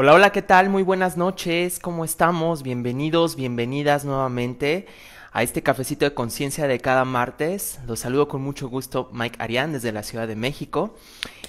Hola, hola, ¿qué tal? Muy buenas noches, ¿cómo estamos? Bienvenidos, bienvenidas nuevamente a este cafecito de conciencia de cada martes. Los saludo con mucho gusto Mike Arián desde la Ciudad de México.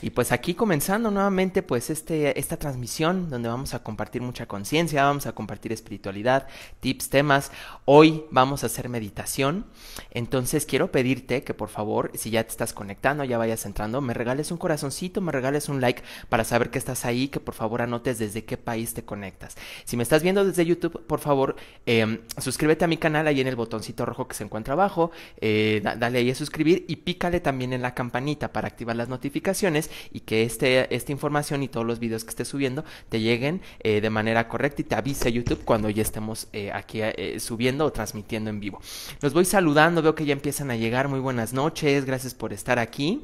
Y pues aquí comenzando nuevamente pues este, esta transmisión donde vamos a compartir mucha conciencia, vamos a compartir espiritualidad, tips, temas. Hoy vamos a hacer meditación. Entonces quiero pedirte que por favor, si ya te estás conectando, ya vayas entrando, me regales un corazoncito, me regales un like para saber que estás ahí, que por favor anotes desde qué país te conectas. Si me estás viendo desde YouTube, por favor, em, suscríbete a mi canal ahí en el botoncito rojo que se encuentra abajo, eh, dale ahí a suscribir y pícale también en la campanita para activar las notificaciones y que este, esta información y todos los videos que esté subiendo te lleguen eh, de manera correcta y te avise YouTube cuando ya estemos eh, aquí eh, subiendo o transmitiendo en vivo. Los voy saludando, veo que ya empiezan a llegar. Muy buenas noches, gracias por estar aquí.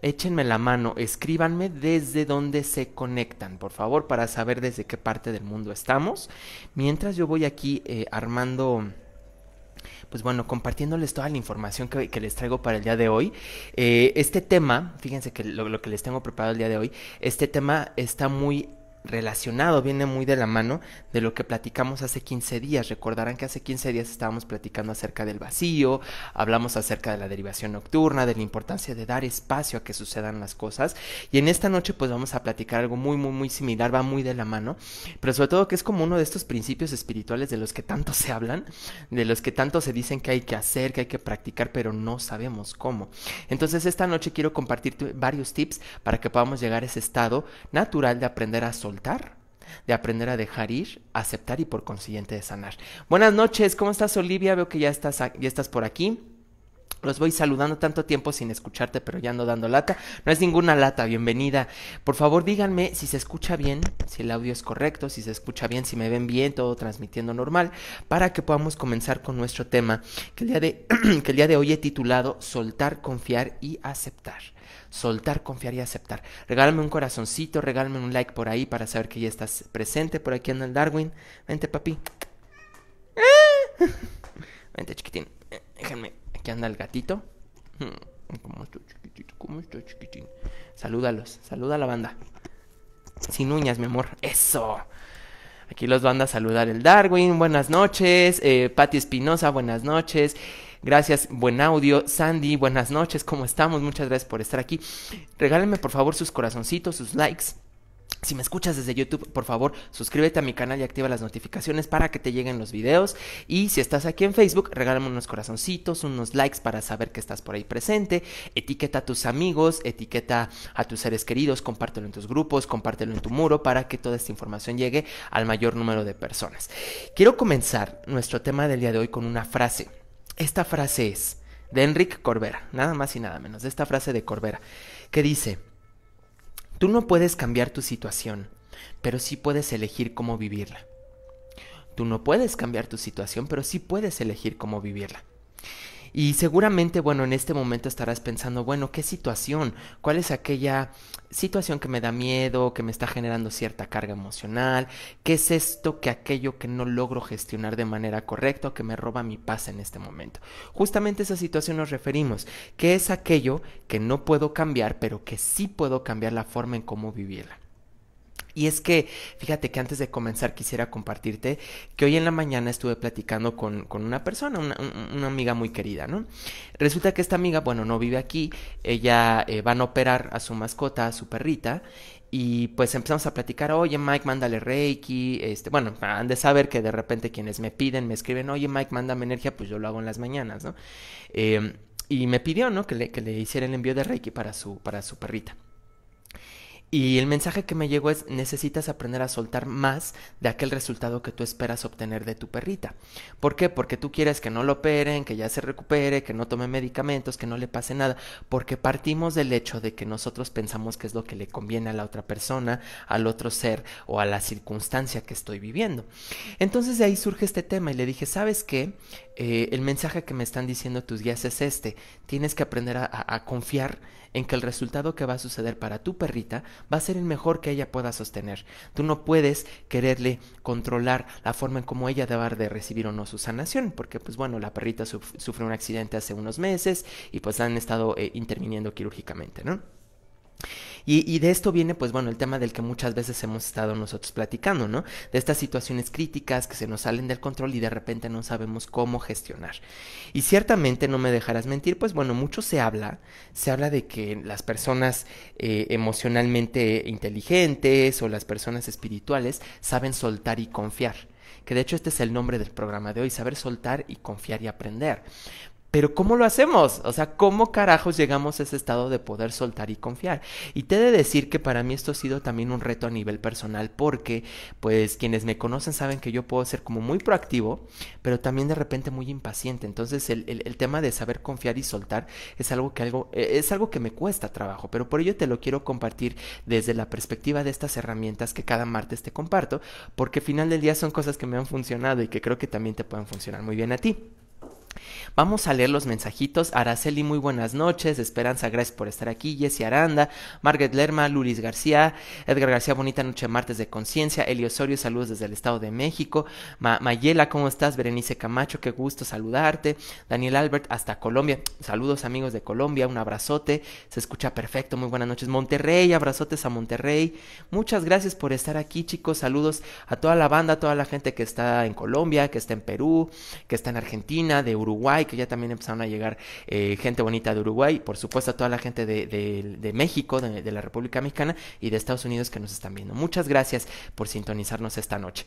Échenme la mano, escríbanme desde dónde se conectan, por favor, para saber desde qué parte del mundo estamos. Mientras yo voy aquí armando pues bueno, compartiéndoles toda la información que, les traigo para el día de hoy. Eh, este tema, fíjense que lo, que les tengo preparado el día de hoy, este tema está muy relacionado, viene muy de la mano de lo que platicamos hace 15 días. Recordarán que hace 15 días estábamos platicando acerca del vacío, hablamos acerca de la derivación nocturna, de la importancia de dar espacio a que sucedan las cosas. Y en esta noche pues vamos a platicar algo muy, muy, muy similar, va muy de la mano, pero sobre todo que es como uno de estos principios espirituales de los que tanto se hablan, de los que tanto se dicen que hay que hacer, que hay que practicar, pero no sabemos cómo. Entonces esta noche quiero compartir varios tips para que podamos llegar a ese estado natural de aprender a solucionar soltar, de aprender a dejar ir, aceptar y por consiguiente de sanar. Buenas noches, ¿cómo estás Olivia? Veo que ya estás, estás por aquí. Los voy saludando tanto tiempo sin escucharte, pero ya ando dando lata. No es ninguna lata, bienvenida. Por favor, díganme si se escucha bien, si el audio es correcto, si se escucha bien, si me ven bien, todo transmitiendo normal, para que podamos comenzar con nuestro tema, que el día de, que el día de hoy he titulado Soltar, confiar y aceptar soltar, confiar y aceptar. Regálame un corazoncito, regálame un like por ahí para saber que ya estás presente por aquí en el Darwin. Vente, papi. Vente, chiquitín. Déjenme. Aquí anda el gatito. Mm, ¿Cómo está, chiquitito? ¿Cómo está, chiquitín? Salúdalos. Saluda a la banda. Sin uñas, mi amor. Eso. Aquí los van a saludar el Darwin, buenas noches. Eh, Patti Espinosa, buenas noches. Gracias, buen audio. Sandy, buenas noches, ¿cómo estamos? Muchas gracias por estar aquí. Regálenme por favor sus corazoncitos, sus likes. Si me escuchas desde YouTube, por favor, suscríbete a mi canal y activa las notificaciones para que te lleguen los videos. Y si estás aquí en Facebook, regálame unos corazoncitos, unos likes para saber que estás por ahí presente. Etiqueta a tus amigos, etiqueta a tus seres queridos, compártelo en tus grupos, compártelo en tu muro para que toda esta información llegue al mayor número de personas. Quiero comenzar nuestro tema del día de hoy con una frase esta frase es de Enrique Corbera, nada más y nada menos, de esta frase de Corbera, que dice, tú no puedes cambiar tu situación, pero sí puedes elegir cómo vivirla. Tú no puedes cambiar tu situación, pero sí puedes elegir cómo vivirla. Y seguramente, bueno, en este momento estarás pensando, bueno, ¿qué situación? ¿Cuál es aquella situación que me da miedo, que me está generando cierta carga emocional? ¿Qué es esto que aquello que no logro gestionar de manera correcta o que me roba mi paz en este momento? Justamente a esa situación nos referimos, qué es aquello que no puedo cambiar, pero que sí puedo cambiar la forma en cómo vivirla. Y es que, fíjate que antes de comenzar quisiera compartirte que hoy en la mañana estuve platicando con, una persona, una, amiga muy querida, ¿no? Resulta que esta amiga, bueno, no vive aquí, ella eh, van a operar a su mascota, a su perrita, y pues empezamos a platicar, oye Mike, mándale Reiki, este, bueno, han de saber que de repente quienes me piden, me escriben, oye Mike, mándame energía, pues yo lo hago en las mañanas, ¿no? Em, y me pidió, ¿no? Que le, que le hiciera el envío de Reiki para su, para su perrita. Y el mensaje que me llegó es, necesitas aprender a soltar más de aquel resultado que tú esperas obtener de tu perrita. ¿Por qué? Porque tú quieres que no lo operen, que ya se recupere, que no tome medicamentos, que no le pase nada, porque partimos del hecho de que nosotros pensamos que es lo que le conviene a la otra persona, al otro ser o a la circunstancia que estoy viviendo. Entonces de ahí surge este tema y le dije, ¿sabes qué? Eh, el mensaje que me están diciendo tus guías es este, tienes que aprender a confiar en que el resultado que va a suceder para tu perrita va a ser el mejor que ella pueda sostener. Tú no puedes quererle controlar la forma en cómo ella debe de recibir o no su sanación, porque pues bueno, la perrita sufre un accidente hace unos meses y pues han estado eh, interviniendo quirúrgicamente, ¿no? Y, de esto viene, pues bueno, el tema del que muchas veces hemos estado nosotros platicando, ¿no? De estas situaciones críticas que se nos salen del control y de repente no sabemos cómo gestionar. Y ciertamente, no me dejarás mentir, pues bueno, mucho se habla, se habla de que las personas eh, emocionalmente inteligentes o las personas espirituales saben soltar y confiar que de hecho este es el nombre del programa de hoy, saber soltar y confiar y aprender. Pero ¿cómo lo hacemos? O sea, ¿cómo carajos llegamos a ese estado de poder soltar y confiar? Y te he de decir que para mí esto ha sido también un reto a nivel personal porque, pues, quienes me conocen saben que yo puedo ser como muy proactivo, pero también de repente muy impaciente. Entonces, el, tema de saber confiar y soltar es algo, que algo, e, es algo que me cuesta trabajo, pero por ello te lo quiero compartir desde la perspectiva de estas herramientas que cada martes te comparto, porque al final del día son cosas que me han funcionado y que creo que también te pueden funcionar muy bien a ti. Vamos a leer los mensajitos. Araceli, muy buenas noches. Esperanza, gracias por estar aquí. Jessy Aranda, Margaret Lerma, Luris García, Edgar García, bonita noche martes de conciencia. Elio Osorio, saludos desde el Estado de México. Mayela, ¿cómo estás? Berenice Camacho, qué gusto saludarte. Daniel Albert, hasta Colombia. Saludos amigos de Colombia, un abrazote. Se escucha perfecto, muy buenas noches. Monterrey, abrazotes a Monterrey. Muchas gracias por estar aquí, chicos. Saludos a toda la banda, a toda la gente que está en Colombia, que está en Perú, que está en Argentina, de Uruguay, que ya también empezaron a llegar eh, gente bonita de Uruguay, por supuesto a toda la gente de, México, de, la República Mexicana y de Estados Unidos que nos están viendo. Muchas gracias por sintonizarnos esta noche.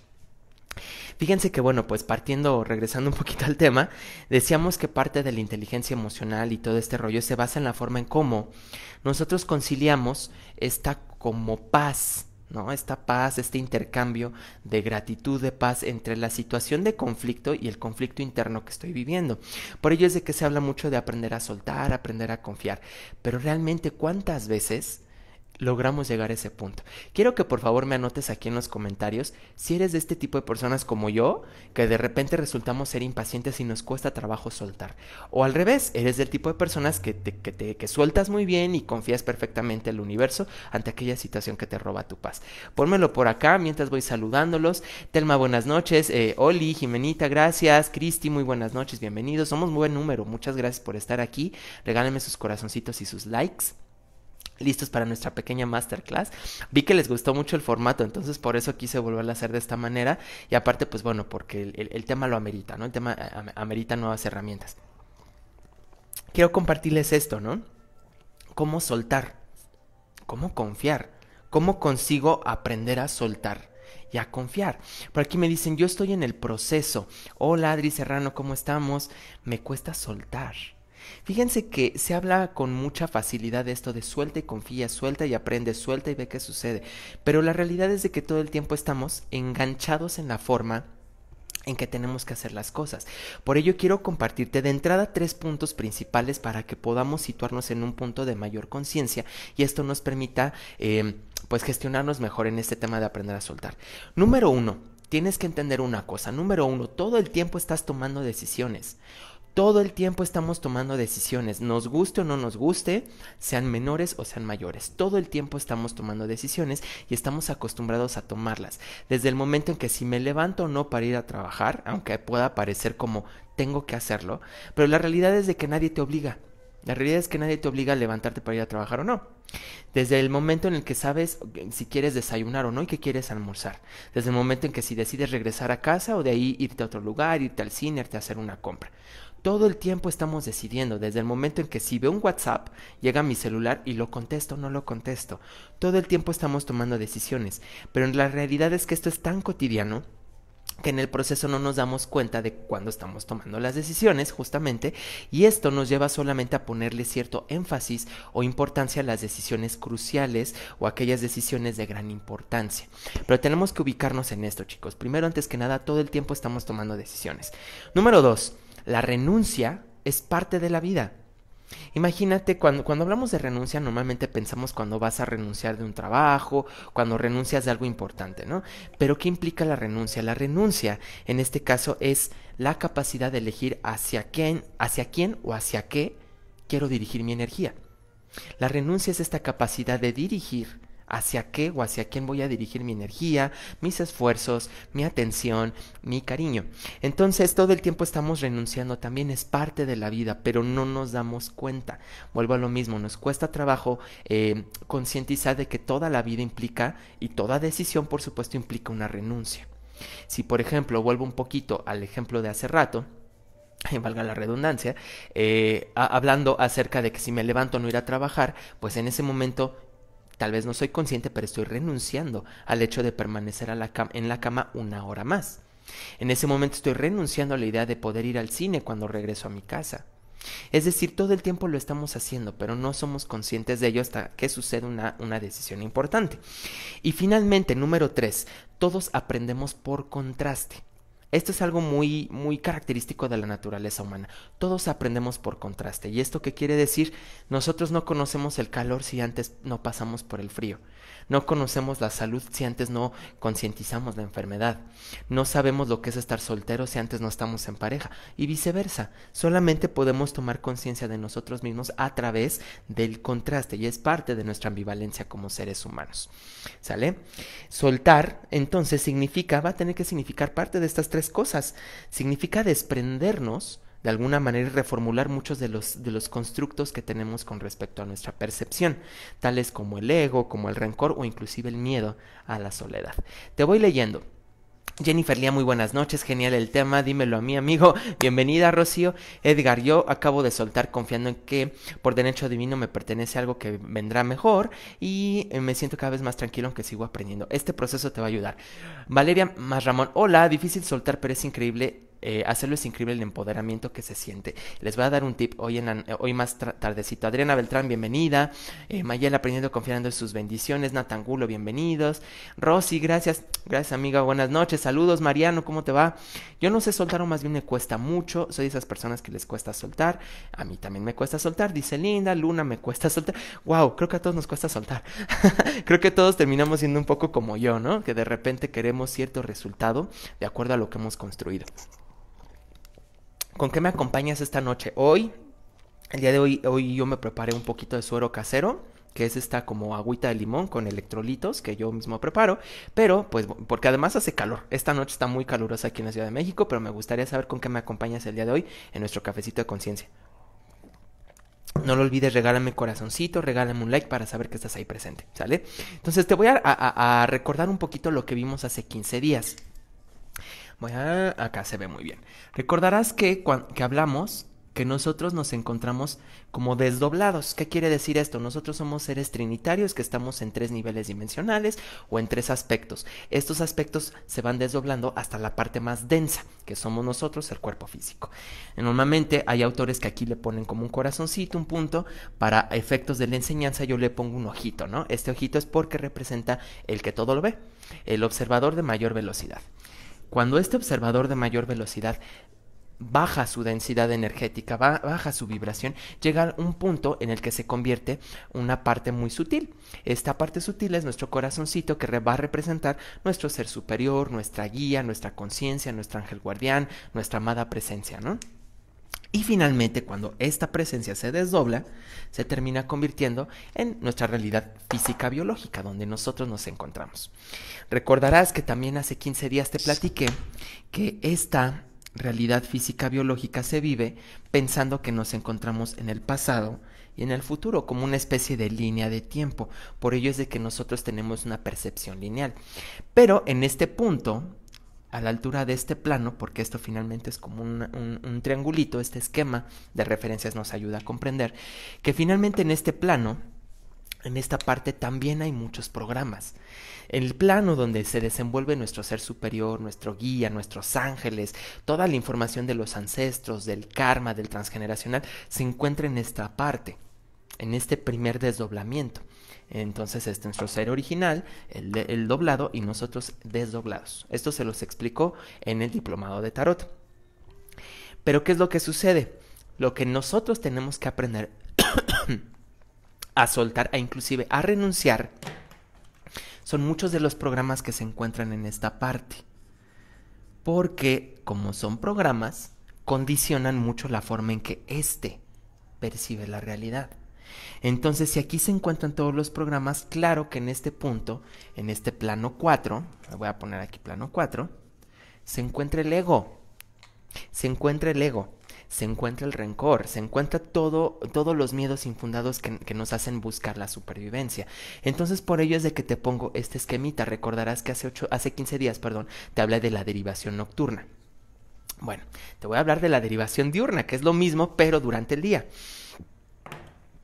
Fíjense que bueno, pues partiendo, regresando un poquito al tema, decíamos que parte de la inteligencia emocional y todo este rollo se basa en la forma en cómo nosotros conciliamos esta como paz ¿no? Esta paz, este intercambio de gratitud, de paz entre la situación de conflicto y el conflicto interno que estoy viviendo. Por ello es de que se habla mucho de aprender a soltar, aprender a confiar, pero realmente cuántas veces logramos llegar a ese punto. Quiero que por favor me anotes aquí en los comentarios si eres de este tipo de personas como yo, que de repente resultamos ser impacientes y nos cuesta trabajo soltar. O al revés, eres del tipo de personas que, te, que, te, que sueltas muy bien y confías perfectamente Al el universo ante aquella situación que te roba tu paz. Pónmelo por acá mientras voy saludándolos. Telma, buenas noches. Eh, Oli, Jimenita, gracias. Cristi, muy buenas noches, bienvenidos. Somos muy buen número, muchas gracias por estar aquí. Regálenme sus corazoncitos y sus likes listos para nuestra pequeña masterclass. Vi que les gustó mucho el formato, entonces por eso quise volver a hacer de esta manera y aparte pues bueno, porque el, el tema lo amerita, ¿no? El tema eh, amerita nuevas herramientas. Quiero compartirles esto, ¿no? Cómo soltar, cómo confiar, cómo consigo aprender a soltar y a confiar. Por aquí me dicen, yo estoy en el proceso. Hola Adri Serrano, ¿cómo estamos? Me cuesta soltar Fíjense que se habla con mucha facilidad de esto de suelta y confía, suelta y aprende, suelta y ve qué sucede. Pero la realidad es de que todo el tiempo estamos enganchados en la forma en que tenemos que hacer las cosas. Por ello quiero compartirte de entrada tres puntos principales para que podamos situarnos en un punto de mayor conciencia y esto nos permita em, pues gestionarnos mejor en este tema de aprender a soltar. Número uno, tienes que entender una cosa. Número uno, todo el tiempo estás tomando decisiones. Todo el tiempo estamos tomando decisiones, nos guste o no nos guste, sean menores o sean mayores. Todo el tiempo estamos tomando decisiones y estamos acostumbrados a tomarlas. Desde el momento en que si me levanto o no para ir a trabajar, aunque pueda parecer como tengo que hacerlo, pero la realidad es de que nadie te obliga. La realidad es que nadie te obliga a levantarte para ir a trabajar o no. Desde el momento en el que sabes si quieres desayunar o no y que quieres almorzar. Desde el momento en que si decides regresar a casa o de ahí irte a otro lugar, irte al cine, irte a hacer una compra. Todo el tiempo estamos decidiendo, desde el momento en que si veo un WhatsApp, llega a mi celular y lo contesto o no lo contesto. Todo el tiempo estamos tomando decisiones, pero la realidad es que esto es tan cotidiano que en el proceso no nos damos cuenta de cuándo estamos tomando las decisiones justamente y esto nos lleva solamente a ponerle cierto énfasis o importancia a las decisiones cruciales o aquellas decisiones de gran importancia. Pero tenemos que ubicarnos en esto chicos. Primero antes que nada todo el tiempo estamos tomando decisiones. Número dos la renuncia es parte de la vida. Imagínate, cuando, cuando, hablamos de renuncia, normalmente pensamos cuando vas a renunciar de un trabajo, cuando renuncias de algo importante, ¿no? Pero ¿qué implica la renuncia? La renuncia, en este caso, es la capacidad de elegir hacia quién, hacia quién o hacia qué quiero dirigir mi energía. La renuncia es esta capacidad de dirigir hacia qué o hacia quién voy a dirigir mi energía, mis esfuerzos, mi atención, mi cariño. Entonces todo el tiempo estamos renunciando, también es parte de la vida, pero no nos damos cuenta. Vuelvo a lo mismo, nos cuesta trabajo eh, concientizar de que toda la vida implica y toda decisión por supuesto implica una renuncia. Si por ejemplo vuelvo un poquito al ejemplo de hace rato, valga la redundancia, eh, hablando acerca de que si me levanto no ir a trabajar, pues en ese momento Tal vez no soy consciente, pero estoy renunciando al hecho de permanecer la en la cama una hora más. En ese momento estoy renunciando a la idea de poder ir al cine cuando regreso a mi casa. Es decir, todo el tiempo lo estamos haciendo, pero no somos conscientes de ello hasta que sucede una, una decisión importante. Y finalmente, número tres, todos aprendemos por contraste. Esto es algo muy, muy característico de la naturaleza humana. Todos aprendemos por contraste. ¿Y esto qué quiere decir? Nosotros no conocemos el calor si antes no pasamos por el frío. No conocemos la salud si antes no concientizamos la enfermedad. No sabemos lo que es estar soltero si antes no estamos en pareja. Y viceversa. Solamente podemos tomar conciencia de nosotros mismos a través del contraste. Y es parte de nuestra ambivalencia como seres humanos. ¿Sale? Soltar, entonces, significa, va a tener que significar parte de estas tres cosas. Significa desprendernos de alguna manera reformular muchos de los, de los constructos que tenemos con respecto a nuestra percepción, tales como el ego, como el rencor o inclusive el miedo a la soledad. Te voy leyendo. Jennifer Lía, muy buenas noches, genial el tema, dímelo a mi amigo, bienvenida Rocío. Edgar, yo acabo de soltar confiando en que por derecho divino me pertenece algo que vendrá mejor y eh, me siento cada vez más tranquilo aunque sigo aprendiendo. Este proceso te va a ayudar. Valeria más Ramón, hola, difícil soltar pero es increíble eh, hacerlo es increíble el empoderamiento que se siente. Les voy a dar un tip hoy, en hoy más tardecito. Adriana Beltrán, bienvenida. Eh, Mayel aprendiendo confiando en sus bendiciones. Natangulo, bienvenidos. Rosy, gracias. Gracias, amiga. Buenas noches. Saludos, Mariano, ¿cómo te va? Yo no sé soltar o más bien me cuesta mucho. Soy de esas personas que les cuesta soltar. A mí también me cuesta soltar. Dice Linda, Luna, me cuesta soltar. Wow, creo que a todos nos cuesta soltar. creo que todos terminamos siendo un poco como yo, ¿no? Que de repente queremos cierto resultado de acuerdo a lo que hemos construido. ¿Con qué me acompañas esta noche? Hoy, el día de hoy, hoy yo me preparé un poquito de suero casero que es esta como agüita de limón con electrolitos que yo mismo preparo, pero pues porque además hace calor. Esta noche está muy calurosa aquí en la Ciudad de México, pero me gustaría saber con qué me acompañas el día de hoy en nuestro cafecito de conciencia. No lo olvides, regálame corazoncito, regálame un like para saber que estás ahí presente, ¿sale? Entonces te voy a recordar un poquito lo que vimos hace 15 días. Acá se ve muy bien. Recordarás que, que hablamos que nosotros nos encontramos como desdoblados. ¿Qué quiere decir esto? Nosotros somos seres trinitarios que estamos en tres niveles dimensionales o en tres aspectos. Estos aspectos se van desdoblando hasta la parte más densa, que somos nosotros, el cuerpo físico. Normalmente hay autores que aquí le ponen como un corazoncito, un punto, para efectos de la enseñanza yo le pongo un ojito, ¿no? Este ojito es porque representa el que todo lo ve, el observador de mayor velocidad. Cuando este observador de mayor velocidad baja su densidad energética, baja su vibración, llega un punto en el que se convierte una parte muy sutil. Esta parte sutil es nuestro corazoncito que va a representar nuestro ser superior, nuestra guía, nuestra conciencia, nuestro ángel guardián, nuestra amada presencia, ¿no? Y finalmente, cuando esta presencia se desdobla, se termina convirtiendo en nuestra realidad física biológica, donde nosotros nos encontramos. Recordarás que también hace 15 días te platiqué que esta realidad física biológica se vive pensando que nos encontramos en el pasado y en el futuro como una especie de línea de tiempo. Por ello es de que nosotros tenemos una percepción lineal. Pero en este punto, a la altura de este plano, porque esto finalmente es como un, triangulito, este esquema de referencias nos ayuda a comprender, que finalmente en este plano, en esta parte también hay muchos programas. El plano donde se desenvuelve nuestro ser superior, nuestro guía, nuestros ángeles, toda la información de los ancestros, del karma, del transgeneracional, se encuentra en esta parte, en este primer desdoblamiento. Entonces, este es nuestro ser original, el, doblado y nosotros desdoblados. Esto se los explicó en el diplomado de tarot. Pero, ¿qué es lo que sucede? Lo que nosotros tenemos que aprender a soltar, a e inclusive a renunciar, son muchos de los programas que se encuentran en esta parte. Porque, como son programas, condicionan mucho la forma en que éste percibe la realidad. Entonces, si aquí se encuentran todos los programas, claro que en este punto, en este plano 4, voy a poner aquí plano 4, se encuentra el ego, se encuentra el ego, se encuentra el rencor, se encuentra todo, todos los miedos infundados que, nos hacen buscar la supervivencia. Entonces, por ello es de que te pongo este esquemita. Recordarás que hace, ocho, hace 15 días, perdón, te hablé de la derivación nocturna. Bueno, te voy a hablar de la derivación diurna, que es lo mismo, pero durante el día.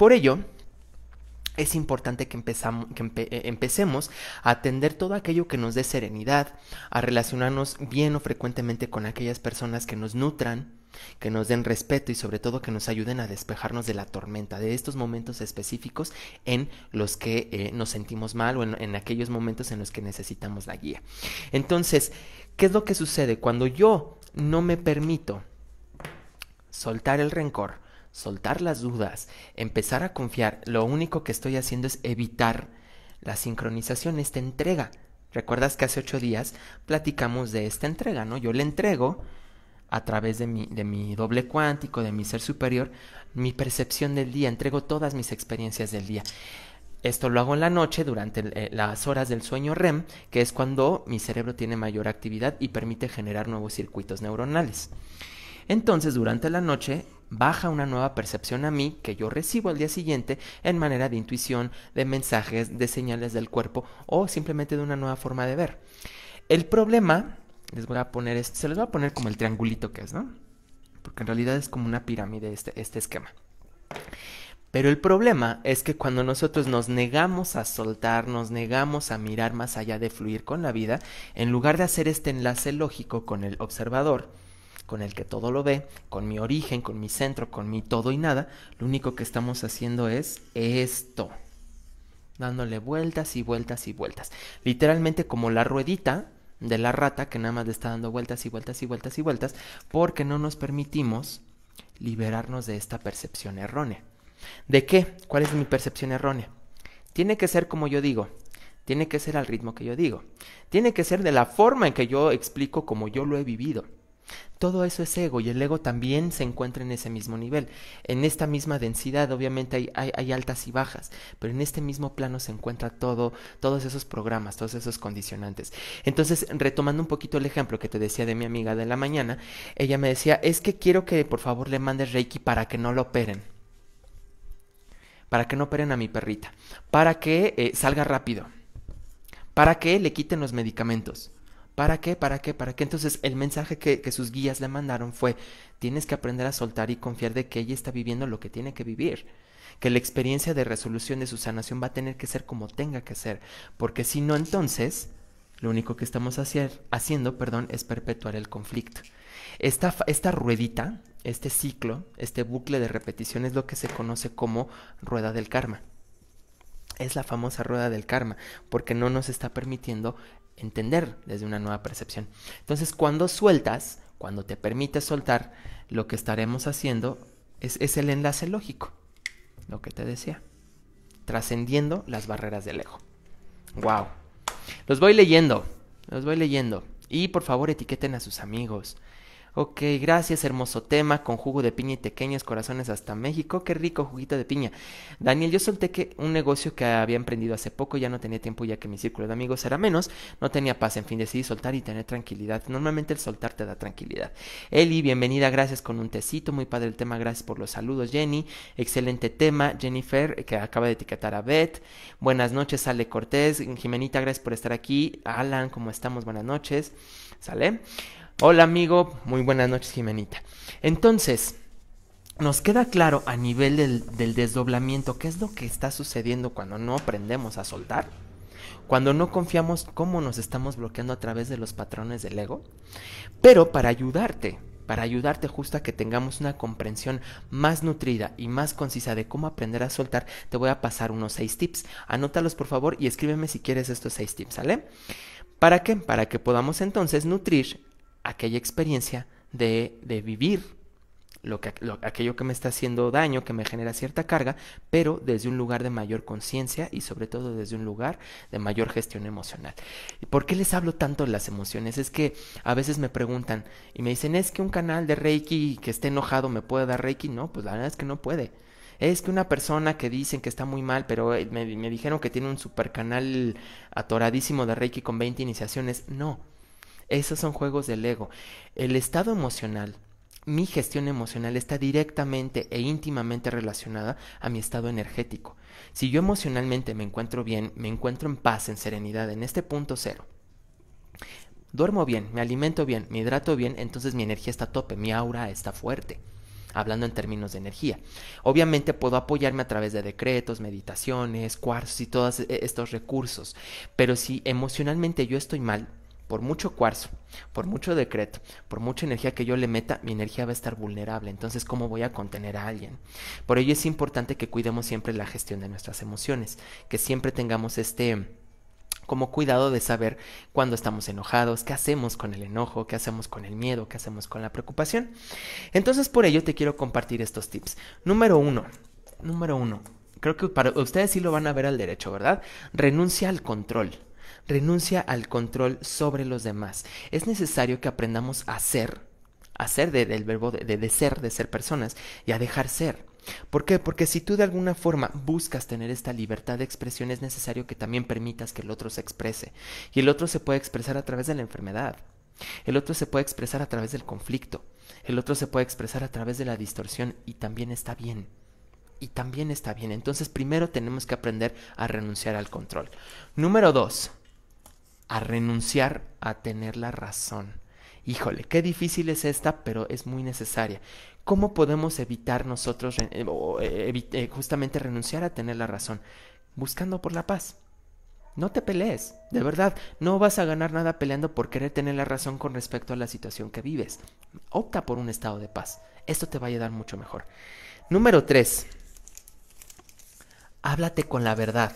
Por ello, es importante que, eh, empecemos a atender todo aquello que nos dé serenidad, a relacionarnos bien o frecuentemente con aquellas personas que nos nutran, que nos den respeto y sobre todo que nos ayuden a despejarnos de la tormenta, de estos momentos específicos en los que eh, nos sentimos mal o en, aquellos momentos en los que necesitamos la guía. Entonces, ¿qué es lo que sucede cuando yo no me permito soltar el rencor? soltar las dudas, empezar a confiar, lo único que estoy haciendo es evitar la sincronización, esta entrega. ¿Recuerdas que hace ocho días platicamos de esta entrega, no? Yo le entrego a través de mi, de mi doble cuántico, de mi ser superior, mi percepción del día, entrego todas mis experiencias del día. Esto lo hago en la noche durante eh, las horas del sueño REM, que es cuando mi cerebro tiene mayor actividad y permite generar nuevos circuitos neuronales. Entonces, durante la noche, baja una nueva percepción a mí que yo recibo al día siguiente en manera de intuición, de mensajes, de señales del cuerpo o simplemente de una nueva forma de ver. El problema, les voy a poner, se les va a poner como el triangulito que es, ¿no? Porque en realidad es como una pirámide este, este esquema. Pero el problema es que cuando nosotros nos negamos a soltar, nos negamos a mirar más allá de fluir con la vida, en lugar de hacer este enlace lógico con el observador, con el que todo lo ve, con mi origen, con mi centro, con mi todo y nada, lo único que estamos haciendo es esto. Dándole vueltas y vueltas y vueltas. Literalmente como la ruedita de la rata que nada más le está dando vueltas y vueltas y vueltas y vueltas porque no nos permitimos liberarnos de esta percepción errónea. ¿De qué? ¿Cuál es mi percepción errónea? Tiene que ser como yo digo, tiene que ser al ritmo que yo digo, tiene que ser de la forma en que yo explico como yo lo he vivido. Todo eso es ego y el ego también se encuentra en ese mismo nivel. En esta misma densidad obviamente hay, hay, altas y bajas, pero en este mismo plano se encuentra todo, todos esos programas, todos esos condicionantes. Entonces, retomando un poquito el ejemplo que te decía de mi amiga de la mañana, ella me decía, es que quiero que por favor le mandes Reiki para que no lo operen. Para que no operen a mi perrita. Para que eh, salga rápido. Para que le quiten los medicamentos ¿Para qué? ¿Para qué? ¿Para qué? Entonces el mensaje que, sus guías le mandaron fue, tienes que aprender a soltar y confiar de que ella está viviendo lo que tiene que vivir, que la experiencia de resolución de su sanación va a tener que ser como tenga que ser, porque si no entonces, lo único que estamos hacer, haciendo perdón, es perpetuar el conflicto. Esta, esta ruedita, este ciclo, este bucle de repetición es lo que se conoce como rueda del karma es la famosa rueda del karma, porque no nos está permitiendo entender desde una nueva percepción. Entonces, cuando sueltas, cuando te permites soltar, lo que estaremos haciendo es, el enlace lógico, lo que te decía, trascendiendo las barreras del ego. ¡Wow! Los voy leyendo, los voy leyendo. Y por favor etiqueten a sus amigos, Ok, gracias, hermoso tema, con jugo de piña y pequeños corazones hasta México. Qué rico juguito de piña. Daniel, yo solté que un negocio que había emprendido hace poco, ya no tenía tiempo ya que mi círculo de amigos era menos, no tenía paz, en fin, decidí soltar y tener tranquilidad. Normalmente el soltar te da tranquilidad. Eli, bienvenida, gracias con un tecito, muy padre el tema, gracias por los saludos. Jenny, excelente tema. Jennifer, que acaba de etiquetar a Beth. Buenas noches, sale Cortés. Jimenita, gracias por estar aquí. Alan, ¿cómo estamos? Buenas noches. ¿Sale? Hola amigo, muy buenas noches Jimenita. Entonces, nos queda claro a nivel del, desdoblamiento qué es lo que está sucediendo cuando no aprendemos a soltar, cuando no confiamos cómo nos estamos bloqueando a través de los patrones del ego, pero para ayudarte. Para ayudarte justo a que tengamos una comprensión más nutrida y más concisa de cómo aprender a soltar, te voy a pasar unos seis tips. Anótalos por favor y escríbeme si quieres estos seis tips, ¿sale? ¿Para qué? Para que podamos entonces nutrir aquella experiencia de, de vivir lo que, aquello que me está haciendo daño, que me genera cierta carga, pero desde un lugar de mayor conciencia y sobre todo desde un lugar de mayor gestión emocional. ¿Y por qué les hablo tanto de las emociones? Es que a veces me preguntan y me dicen, ¿es que un canal de Reiki que esté enojado me puede dar Reiki? No, pues la verdad es que no puede. Es que una persona que dicen que está muy mal, pero eh, me, me dijeron que tiene un super canal atoradísimo de Reiki con 20 iniciaciones. No, esos son juegos del ego. El estado emocional, mi gestión emocional está directamente e íntimamente relacionada a mi estado energético. Si yo emocionalmente me encuentro bien, me encuentro en paz, en serenidad, en este punto cero, duermo bien, me alimento bien, me hidrato bien, entonces mi energía está a tope, mi aura está fuerte hablando en términos de energía. Obviamente puedo apoyarme a través de decretos, meditaciones, cuartos y todos estos recursos, pero si emocionalmente yo estoy mal, por mucho cuarzo, por mucho decreto, por mucha energía que yo le meta, mi energía va a estar vulnerable. Entonces, ¿cómo voy a contener a alguien? Por ello es importante que cuidemos siempre la gestión de nuestras emociones, que siempre tengamos este como cuidado de saber cuándo estamos enojados, qué hacemos con el enojo, qué hacemos con el miedo, qué hacemos con la preocupación. Entonces, por ello te quiero compartir estos tips. Número uno, número uno, creo que para ustedes sí lo van a ver al derecho, ¿verdad? Renuncia al control renuncia al control sobre los demás. Es necesario que aprendamos a ser, a ser del verbo de, de ser, de ser personas, y a dejar ser. ¿Por qué? Porque si tú de alguna forma buscas tener esta libertad de expresión, es necesario que también permitas que el otro se exprese. Y el otro se puede expresar a través de la enfermedad. El otro se puede expresar a través del conflicto. El otro se puede expresar a través de la distorsión y también está bien. Y también está bien. Entonces primero tenemos que aprender a renunciar al control. Número dos a renunciar a tener la razón. Híjole, qué difícil es esta, pero es muy necesaria. ¿Cómo podemos evitar nosotros eh, eh, eh, justamente renunciar a tener la razón? Buscando por la paz. No te pelees, de verdad, no vas a ganar nada peleando por querer tener la razón con respecto a la situación que vives. Opta por un estado de paz. Esto te va a ayudar mucho mejor. Número 3. Háblate con la verdad.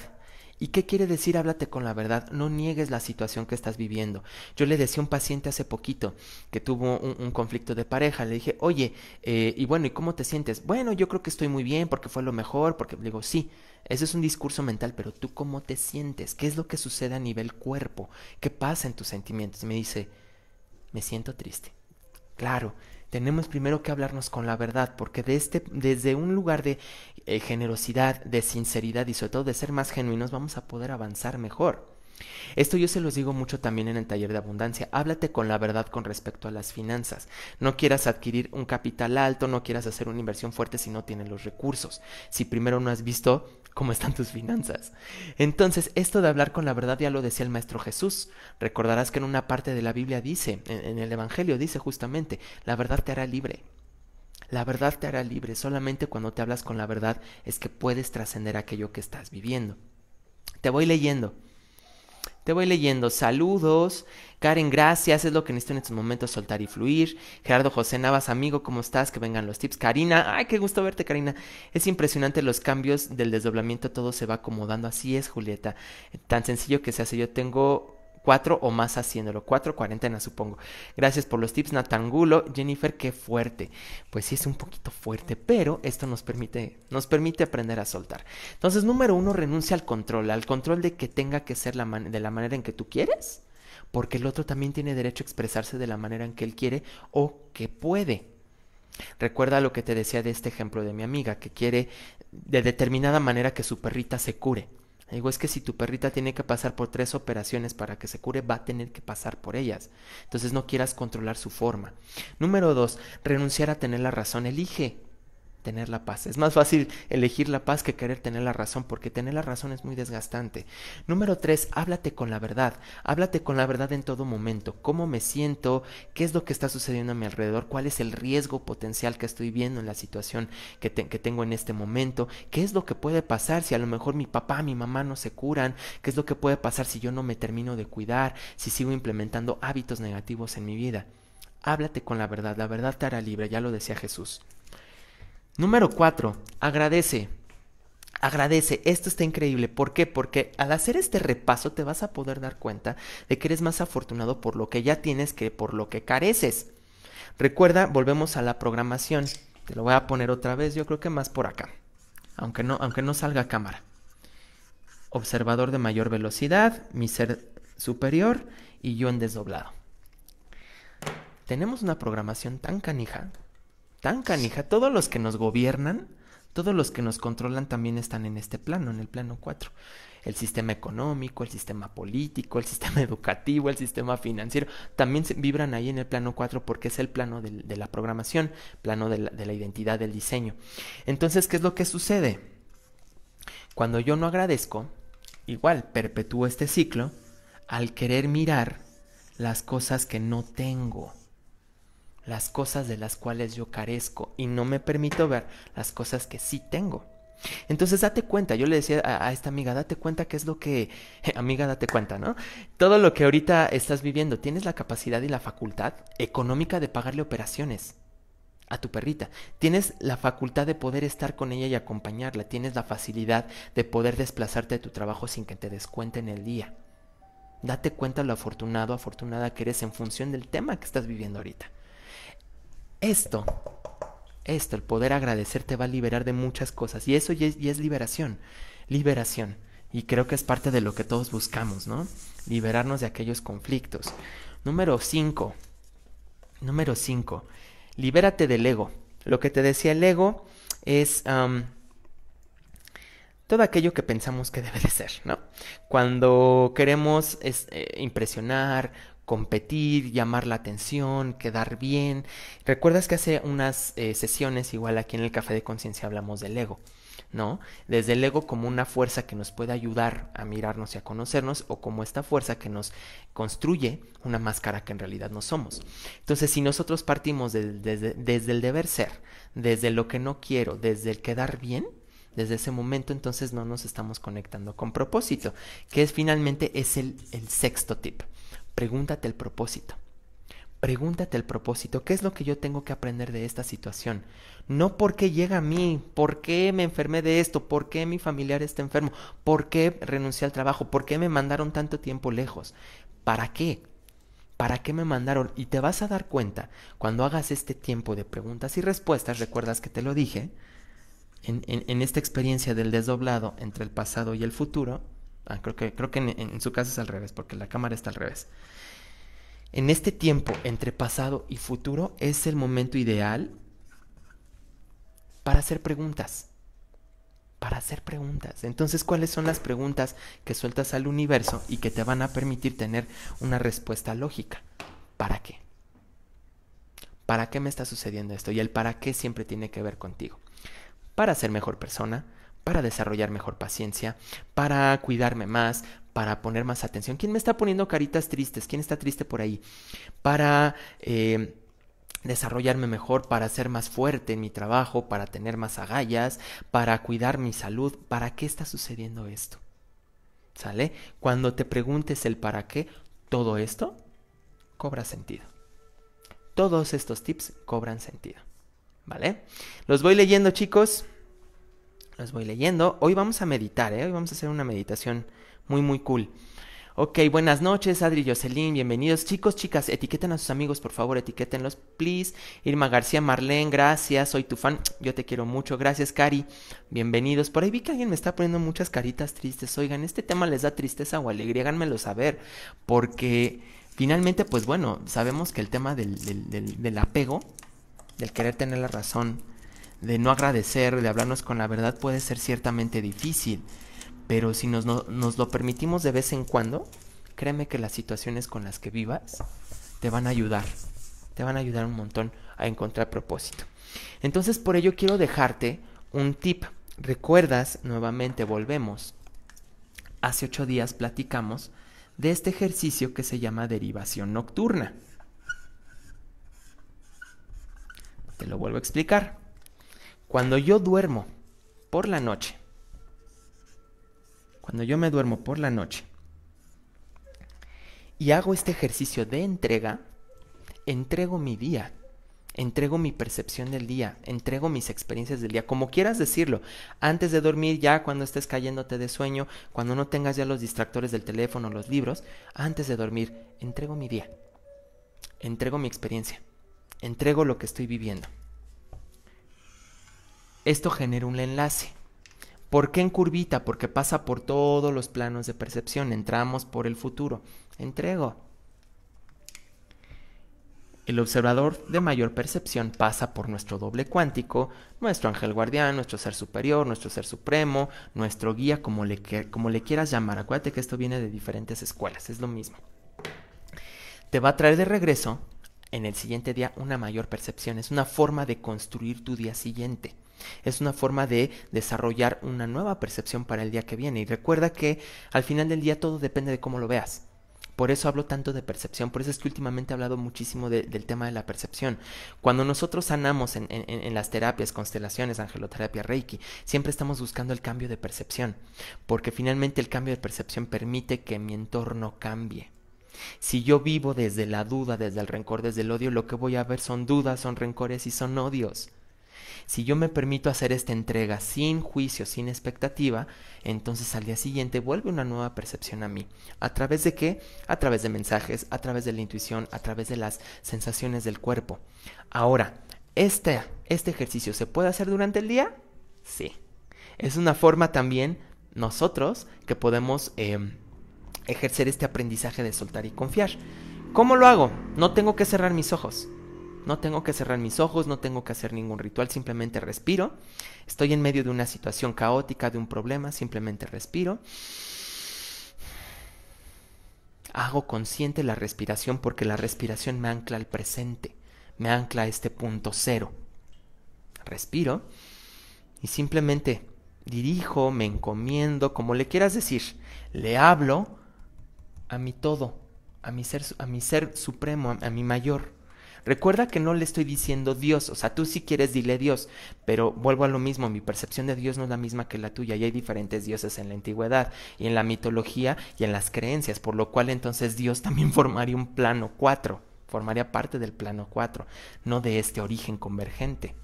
¿Y qué quiere decir háblate con la verdad? No niegues la situación que estás viviendo. Yo le decía a un paciente hace poquito que tuvo un, conflicto de pareja, le dije, oye, eh, y bueno, ¿y cómo te sientes? Bueno, yo creo que estoy muy bien porque fue lo mejor, porque le digo, sí, ese es un discurso mental, pero tú cómo te sientes, qué es lo que sucede a nivel cuerpo, qué pasa en tus sentimientos. Y me dice, me siento triste. Claro, tenemos primero que hablarnos con la verdad, porque este, desde un lugar de eh, generosidad, de sinceridad y sobre todo de ser más genuinos, vamos a poder avanzar mejor. Esto yo se los digo mucho también en el taller de abundancia. Háblate con la verdad con respecto a las finanzas. No quieras adquirir un capital alto, no quieras hacer una inversión fuerte si no tienes los recursos. Si primero no has visto cómo están tus finanzas. Entonces, esto de hablar con la verdad ya lo decía el Maestro Jesús. Recordarás que en una parte de la Biblia dice, en, el Evangelio dice justamente, la verdad te hará libre. La verdad te hará libre. Solamente cuando te hablas con la verdad es que puedes trascender aquello que estás viviendo. Te voy leyendo. Te voy leyendo. Saludos. Karen, gracias. Es lo que necesito en estos momentos, soltar y fluir. Gerardo José Navas, amigo, ¿cómo estás? Que vengan los tips. Karina, ay, qué gusto verte, Karina. Es impresionante los cambios del desdoblamiento. Todo se va acomodando. Así es, Julieta. Tan sencillo que se hace. Yo tengo cuatro o más haciéndolo, cuatro cuarentenas supongo. Gracias por los tips, Natangulo, Jennifer, qué fuerte. Pues sí, es un poquito fuerte, pero esto nos permite, nos permite aprender a soltar. Entonces, número uno, renuncia al control, al control de que tenga que ser la de la manera en que tú quieres, porque el otro también tiene derecho a expresarse de la manera en que él quiere o que puede. Recuerda lo que te decía de este ejemplo de mi amiga, que quiere de determinada manera que su perrita se cure. Digo, es que si tu perrita tiene que pasar por tres operaciones para que se cure, va a tener que pasar por ellas. Entonces no quieras controlar su forma. Número dos, renunciar a tener la razón. Elige tener la paz. Es más fácil elegir la paz que querer tener la razón, porque tener la razón es muy desgastante. Número tres, háblate con la verdad. Háblate con la verdad en todo momento. ¿Cómo me siento? ¿Qué es lo que está sucediendo a mi alrededor? ¿Cuál es el riesgo potencial que estoy viendo en la situación que, que tengo en este momento? ¿Qué es lo que puede pasar si a lo mejor mi papá, mi mamá no se curan? ¿Qué es lo que puede pasar si yo no me termino de cuidar? Si sigo implementando hábitos negativos en mi vida. Háblate con la verdad, la verdad te hará libre, ya lo decía Jesús. Número 4. Agradece. Agradece, esto está increíble. ¿Por qué? Porque al hacer este repaso te vas a poder dar cuenta de que eres más afortunado por lo que ya tienes que por lo que careces. Recuerda, volvemos a la programación. Te lo voy a poner otra vez, yo creo que más por acá. Aunque no, aunque no salga cámara. Observador de mayor velocidad, mi ser superior y yo en desdoblado. Tenemos una programación tan canija tan canija. Todos los que nos gobiernan, todos los que nos controlan también están en este plano, en el plano 4. El sistema económico, el sistema político, el sistema educativo, el sistema financiero, también vibran ahí en el plano 4 porque es el plano de, la programación, plano de la, de la identidad del diseño. Entonces, ¿qué es lo que sucede? Cuando yo no agradezco, igual perpetúo este ciclo al querer mirar las cosas que no tengo las cosas de las cuales yo carezco y no me permito ver las cosas que sí tengo. Entonces date cuenta, yo le decía a, esta amiga, date cuenta qué es lo que, amiga, date cuenta, ¿no? Todo lo que ahorita estás viviendo, tienes la capacidad y la facultad económica de pagarle operaciones a tu perrita, tienes la facultad de poder estar con ella y acompañarla, tienes la facilidad de poder desplazarte de tu trabajo sin que te descuenten el día. Date cuenta lo afortunado, afortunada que eres en función del tema que estás viviendo ahorita. Esto, esto, el poder agradecer te va a liberar de muchas cosas. Y eso ya es, liberación, liberación. Y creo que es parte de lo que todos buscamos, ¿no? Liberarnos de aquellos conflictos. Número 5. Número 5. Libérate del ego. Lo que te decía el ego es todo aquello que pensamos que debe de ser, ¿no? Cuando queremos eh, impresionar, competir, llamar la atención, quedar bien. Recuerdas que hace unas eh, sesiones, igual aquí en el Café de Conciencia, hablamos del ego, ¿no? Desde el ego como una fuerza que nos puede ayudar a mirarnos y a conocernos, o como esta fuerza que nos construye una máscara que en realidad no somos. Entonces, si nosotros partimos desde, el deber ser, desde lo que no quiero, desde el quedar bien, desde ese momento entonces no nos estamos conectando con propósito, que es finalmente es el, el sexto tip. Pregúntate el propósito. Pregúntate el propósito, ¿qué es lo que yo tengo que aprender de esta situación? No por qué llega a mí, por qué me enfermé de esto, por qué mi familiar está enfermo, por qué renuncié al trabajo, por qué me mandaron tanto tiempo lejos, ¿para qué? ¿Para qué me mandaron? Y te vas a dar cuenta, cuando hagas este tiempo de preguntas y respuestas, recuerdas que te lo dije, en, en esta experiencia del desdoblado entre el pasado y el futuro, Ah, creo que, creo que en, su caso es al revés, porque la cámara está al revés. En este tiempo entre pasado y futuro es el momento ideal para hacer preguntas. Para hacer preguntas. Entonces, ¿cuáles son las preguntas que sueltas al universo y que te van a permitir tener una respuesta lógica? ¿Para qué? ¿Para qué me está sucediendo esto? Y el para qué siempre tiene que ver contigo. Para ser mejor persona, para desarrollar mejor paciencia, para cuidarme más, para poner más atención. ¿Quién me está poniendo caritas tristes? ¿Quién está triste por ahí? Para... Eh, desarrollarme mejor, para ser más fuerte en mi trabajo, para tener más agallas, para cuidar mi salud. ¿Para qué está sucediendo esto? ¿Sale? Cuando te preguntes el para qué, todo esto cobra sentido. Todos estos tips cobran sentido. ¿Vale? Los voy leyendo chicos los voy leyendo. Hoy vamos a meditar, ¿eh? Hoy vamos a hacer una meditación muy, muy cool. Ok, buenas noches, Adri y Jocelyn, bienvenidos. Chicos, chicas, etiqueten a sus amigos, por favor, etiquétenlos, please. Irma García, Marlene, gracias, soy tu fan, yo te quiero mucho, gracias, Cari, bienvenidos. Por ahí vi que alguien me está poniendo muchas caritas tristes. Oigan, ¿este tema les da tristeza o alegría? Háganmelo saber, porque finalmente, pues bueno, sabemos que el tema del, del apego, del querer tener la razón, de no agradecer, de hablarnos con la verdad puede ser ciertamente difícil, pero si nos, lo permitimos de vez en cuando, créeme que las situaciones con las que vivas te van a ayudar, te van a ayudar un montón a encontrar propósito. Entonces por ello quiero dejarte un tip. Recuerdas, nuevamente volvemos. Hace ocho días platicamos de este ejercicio que se llama derivación nocturna. Te lo vuelvo a explicar. Cuando yo duermo por la noche, cuando yo me duermo por la noche y hago este ejercicio de entrega, entrego mi día, entrego mi percepción del día, entrego mis experiencias del día, como quieras decirlo, antes de dormir, ya cuando estés cayéndote de sueño, cuando no tengas ya los distractores del teléfono, los libros, antes de dormir, entrego mi día, entrego mi experiencia, entrego lo que estoy viviendo. Esto genera un enlace. ¿Por qué en curvita? Porque pasa por todos los planos de percepción. Entramos por el futuro. Entrego. El observador de mayor percepción pasa por nuestro doble cuántico, nuestro ángel guardián, nuestro ser superior, nuestro ser supremo, nuestro guía, como le, como le quieras llamar. Acuérdate que esto viene de diferentes escuelas, es lo mismo. Te va a traer de regreso en el siguiente día una mayor percepción. Es una forma de construir tu día siguiente. Es una forma de desarrollar una nueva percepción para el día que viene. Y recuerda que al final del día todo depende de cómo lo veas. Por eso hablo tanto de percepción, por eso es que últimamente he hablado muchísimo del tema de la percepción. Cuando nosotros sanamos en, las terapias, constelaciones, angeloterapia, reiki, siempre estamos buscando el cambio de percepción, porque finalmente el cambio de percepción permite que mi entorno cambie. Si yo vivo desde la duda, desde el rencor, desde el odio, lo que voy a ver son dudas, son rencores y son odios. Si yo me permito hacer esta entrega sin juicio, sin expectativa, entonces al día siguiente vuelve una nueva percepción a mí. ¿A través de qué? A través de mensajes, a través de la intuición, a través de las sensaciones del cuerpo. Ahora, este, este ejercicio se puede hacer durante el día? Sí. Es una forma también nosotros que podemos... Em, ejercer este aprendizaje de soltar y confiar. ¿Cómo lo hago? No tengo que cerrar mis ojos. No tengo que cerrar mis ojos, no tengo que hacer ningún ritual, simplemente respiro. Estoy en medio de una situación caótica, de un problema, simplemente respiro. Hago consciente la respiración porque la respiración me ancla al presente, me ancla a este punto cero. Respiro y simplemente dirijo, me encomiendo, como le quieras decir, le hablo a mi todo, a mi ser, a mi ser supremo, a, mi mayor. Recuerda que no le estoy diciendo Dios, o sea, tú si quieres dile Dios, pero vuelvo a lo mismo, mi percepción de Dios no es la misma que la tuya y hay diferentes dioses en la antigüedad y en la mitología y en las creencias, por lo cual entonces Dios también formaría un plano 4, formaría parte del plano 4, no de este origen convergente.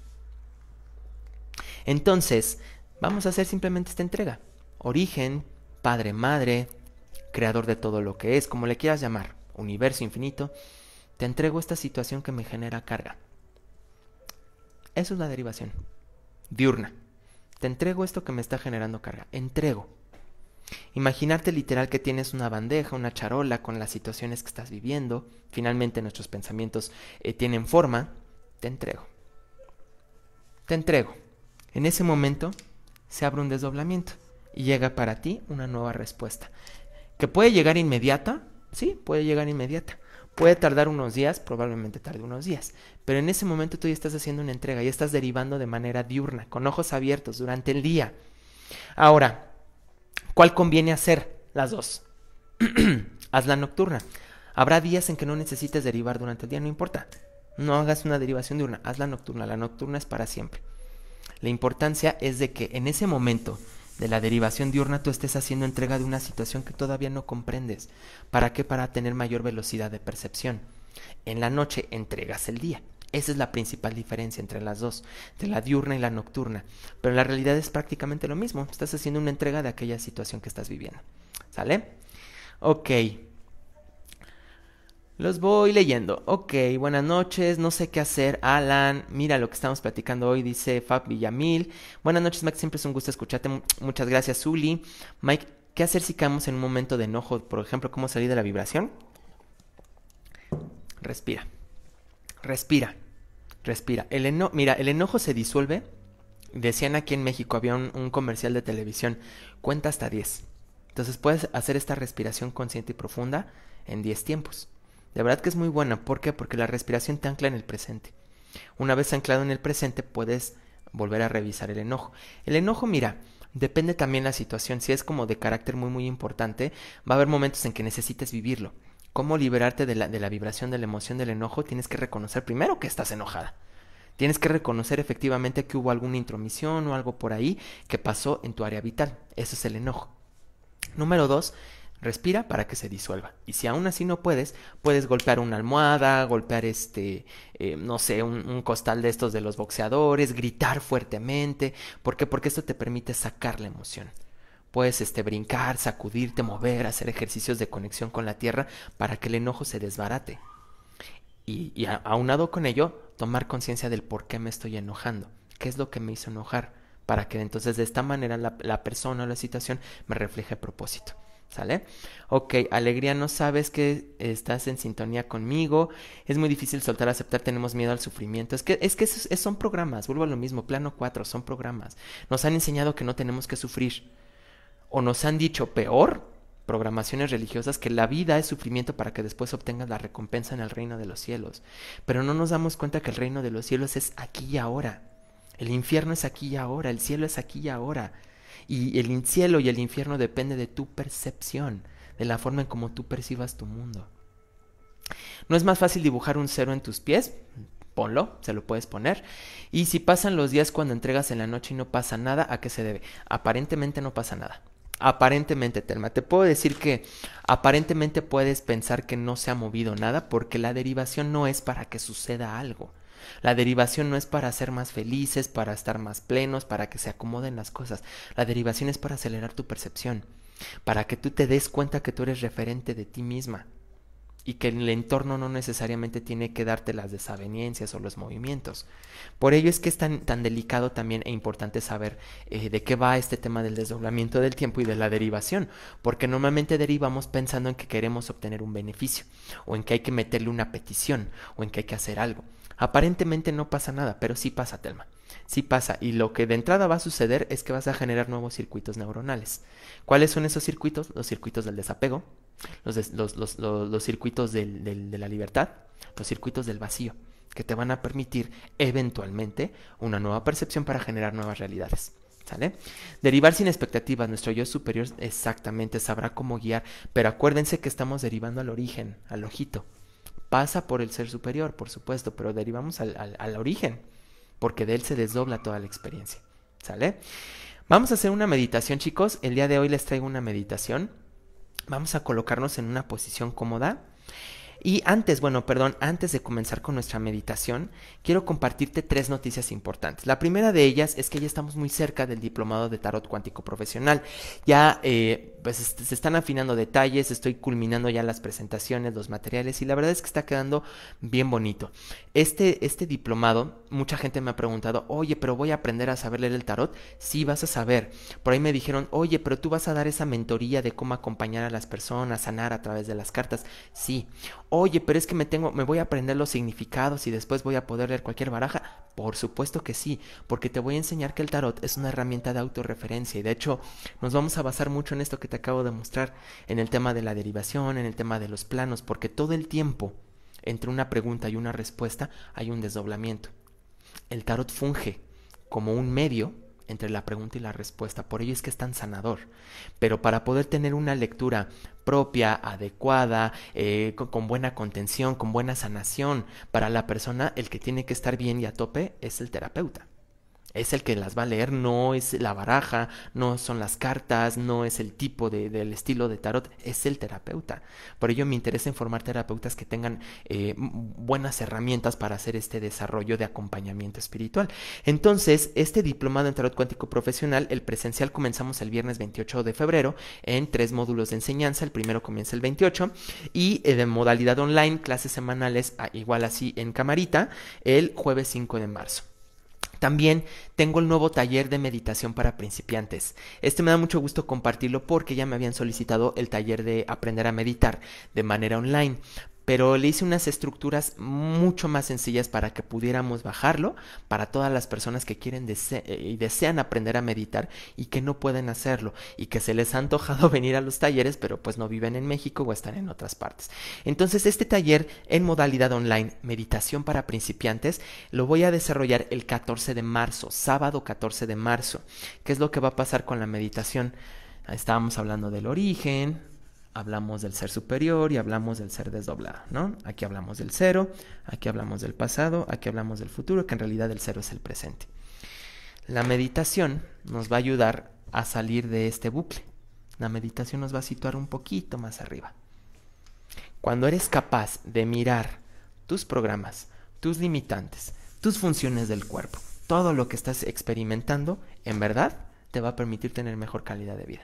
Entonces, vamos a hacer simplemente esta entrega. Origen, padre, madre, creador de todo lo que es, como le quieras llamar, universo infinito, te entrego esta situación que me genera carga. Eso es la derivación. Diurna. Te entrego esto que me está generando carga. Entrego. Imaginarte literal que tienes una bandeja, una charola con las situaciones que estás viviendo. Finalmente nuestros pensamientos eh, tienen forma. Te entrego. Te entrego. En ese momento se abre un desdoblamiento y llega para ti una nueva respuesta que puede llegar inmediata, sí, puede llegar inmediata. Puede tardar unos días, probablemente tarde unos días, pero en ese momento tú ya estás haciendo una entrega, y estás derivando de manera diurna, con ojos abiertos durante el día. Ahora, ¿cuál conviene hacer? Las dos. Haz la nocturna. Habrá días en que no necesites derivar durante el día, no importa. No hagas una derivación diurna, haz la nocturna. La nocturna es para siempre. La importancia es de que en ese momento de la derivación diurna tú estés haciendo entrega de una situación que todavía no comprendes. ¿Para qué? Para tener mayor velocidad de percepción. En la noche entregas el día. Esa es la principal diferencia entre las dos, de la diurna y la nocturna. Pero la realidad es prácticamente lo mismo. Estás haciendo una entrega de aquella situación que estás viviendo. ¿Sale? Ok. Los voy leyendo. Ok, buenas noches, no sé qué hacer, Alan. Mira lo que estamos platicando hoy, dice Fab Villamil. Buenas noches, Mike, siempre es un gusto escucharte. Muchas gracias, Zuli. Mike, ¿qué hacer si caemos en un momento de enojo? Por ejemplo, ¿cómo salir de la vibración? Respira. Respira. Respira. El Mira, el enojo se disuelve. Decían aquí en México, había un, un comercial de televisión. Cuenta hasta 10. Entonces puedes hacer esta respiración consciente y profunda en 10 tiempos. De verdad que es muy buena. ¿Por qué? Porque la respiración te ancla en el presente. Una vez anclado en el presente puedes volver a revisar el enojo. El enojo, mira, depende también la situación. Si es como de carácter muy muy importante, va a haber momentos en que necesites vivirlo. ¿Cómo liberarte de la, de la vibración, de la emoción, del enojo? Tienes que reconocer primero que estás enojada. Tienes que reconocer efectivamente que hubo alguna intromisión o algo por ahí que pasó en tu área vital. Eso es el enojo. Número dos, Respira para que se disuelva. Y si aún así no puedes, puedes golpear una almohada, golpear este, eh, no sé, un, costal de estos de los boxeadores, gritar fuertemente. ¿Por qué? Porque esto te permite sacar la emoción. Puedes este, brincar, sacudirte, mover, hacer ejercicios de conexión con la tierra para que el enojo se desbarate. Y, aunado con ello, tomar conciencia del por qué me estoy enojando. ¿Qué es lo que me hizo enojar? Para que entonces de esta manera la, la persona o la situación me refleje propósito. ¿Sale? Ok, alegría, no sabes que estás en sintonía conmigo. Es muy difícil soltar, aceptar, tenemos miedo al sufrimiento. Es que, es que son programas, vuelvo a lo mismo, plano 4, son programas. Nos han enseñado que no tenemos que sufrir. O nos han dicho peor, programaciones religiosas, que la vida es sufrimiento para que después obtengas la recompensa en el reino de los cielos. Pero no nos damos cuenta que el reino de los cielos es aquí y ahora. El infierno es aquí y ahora, el cielo es aquí y ahora. Y el cielo y el infierno depende de tu percepción, de la forma en cómo tú percibas tu mundo. ¿No es más fácil dibujar un cero en tus pies? Ponlo, se lo puedes poner. Y si pasan los días cuando entregas en la noche y no pasa nada, ¿a qué se debe? Aparentemente no pasa nada. Aparentemente, Telma, te puedo decir que aparentemente puedes pensar que no se ha movido nada porque la derivación no es para que suceda algo. La derivación no es para ser más felices, para estar más plenos, para que se acomoden las cosas. La derivación es para acelerar tu percepción, para que tú te des cuenta que tú eres referente de ti misma y que el entorno no necesariamente tiene que darte las desavenencias o los movimientos. Por ello es que es tan, tan delicado también e importante saber eh, de qué va este tema del desdoblamiento del tiempo y de la derivación, porque normalmente derivamos pensando en que queremos obtener un beneficio, o en que hay que meterle una petición, o en que hay que hacer algo. Aparentemente no pasa nada, pero sí pasa, Telma. Sí pasa, y lo que de entrada va a suceder es que vas a generar nuevos circuitos neuronales. ¿Cuáles son esos circuitos? Los circuitos del desapego, los, circuitos de la libertad, los circuitos del vacío, que te van a permitir eventualmente una nueva percepción para generar nuevas realidades. ¿Sale? Derivar sin expectativas, nuestro yo superior exactamente sabrá cómo guiar, pero acuérdense que estamos derivando al origen, al ojito, pasa por el ser superior, por supuesto, pero derivamos al, origen, porque de él se desdobla toda la experiencia. ¿Sale? Vamos a hacer una meditación, chicos. El día de hoy les traigo una meditación. Vamos a colocarnos en una posición cómoda. Y antes, bueno, perdón, antes de comenzar con nuestra meditación, quiero compartirte tres noticias importantes. La primera de ellas es que ya estamos muy cerca del diplomado de tarot cuántico profesional. Ya eh, pues, se están afinando detalles, estoy culminando ya las presentaciones, los materiales y la verdad es que está quedando bien bonito. Este, este diplomado, mucha gente me ha preguntado, oye, pero voy a aprender a saber leer el tarot. Sí, vas a saber. Por ahí me dijeron, oye, pero tú vas a dar esa mentoría de cómo acompañar a las personas, sanar a través de las cartas. Sí oye, pero es que me tengo, me voy a aprender los significados y después voy a poder leer cualquier baraja. Por supuesto que sí, porque te voy a enseñar que el tarot es una herramienta de autorreferencia y de hecho nos vamos a basar mucho en esto que te acabo de mostrar, en el tema de la derivación, en el tema de los planos, porque todo el tiempo entre una pregunta y una respuesta hay un desdoblamiento. El tarot funge como un medio entre la pregunta y la respuesta. Por ello es que es tan sanador. Pero para poder tener una lectura propia, adecuada, eh, con, buena contención, con buena sanación para la persona, el que tiene que estar bien y a tope es el terapeuta es el que las va a leer, no es la baraja, no son las cartas, no es el tipo del estilo de tarot, es el terapeuta. Por ello me interesa informar terapeutas que tengan eh, buenas herramientas para hacer este desarrollo de acompañamiento espiritual. Entonces, este diplomado en tarot cuántico profesional, el presencial comenzamos el viernes 28 de febrero en tres módulos de enseñanza, el primero comienza el 28 y eh, de modalidad online, clases semanales, igual así en camarita, el jueves 5 de marzo. También tengo el nuevo taller de meditación para principiantes. Este me da mucho gusto compartirlo porque ya me habían solicitado el taller de aprender a meditar de manera online pero le hice unas estructuras mucho más sencillas para que pudiéramos bajarlo para todas las personas que quieren eh, y desean aprender a meditar y que no pueden hacerlo y que se les ha antojado venir a los talleres pero pues no viven en México o están en otras partes. Entonces este taller en modalidad online meditación para principiantes lo voy a desarrollar el 14 de marzo, sábado 14 de marzo. ¿Qué es lo que va a pasar con la meditación? Estábamos hablando del origen, hablamos del ser superior y hablamos del ser desdoblado, ¿no? Aquí hablamos del cero, aquí hablamos del pasado, aquí hablamos del futuro, que en realidad el cero es el presente. La meditación nos va a ayudar a salir de este bucle. La meditación nos va a situar un poquito más arriba. Cuando eres capaz de mirar tus programas, tus limitantes, tus funciones del cuerpo, todo lo que estás experimentando, en verdad te va a permitir tener mejor calidad de vida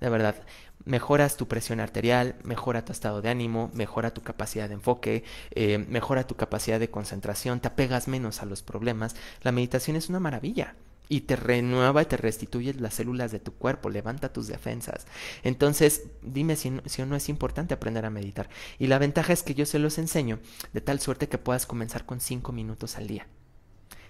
de verdad, mejoras tu presión arterial, mejora tu estado de ánimo, mejora tu capacidad de enfoque, eh, mejora tu capacidad de concentración, te apegas menos a los problemas. La meditación es una maravilla y te renueva y te restituye las células de tu cuerpo, levanta tus defensas. Entonces, dime si, si o no es importante aprender a meditar. Y la ventaja es que yo se los enseño de tal suerte que puedas comenzar con cinco minutos al día.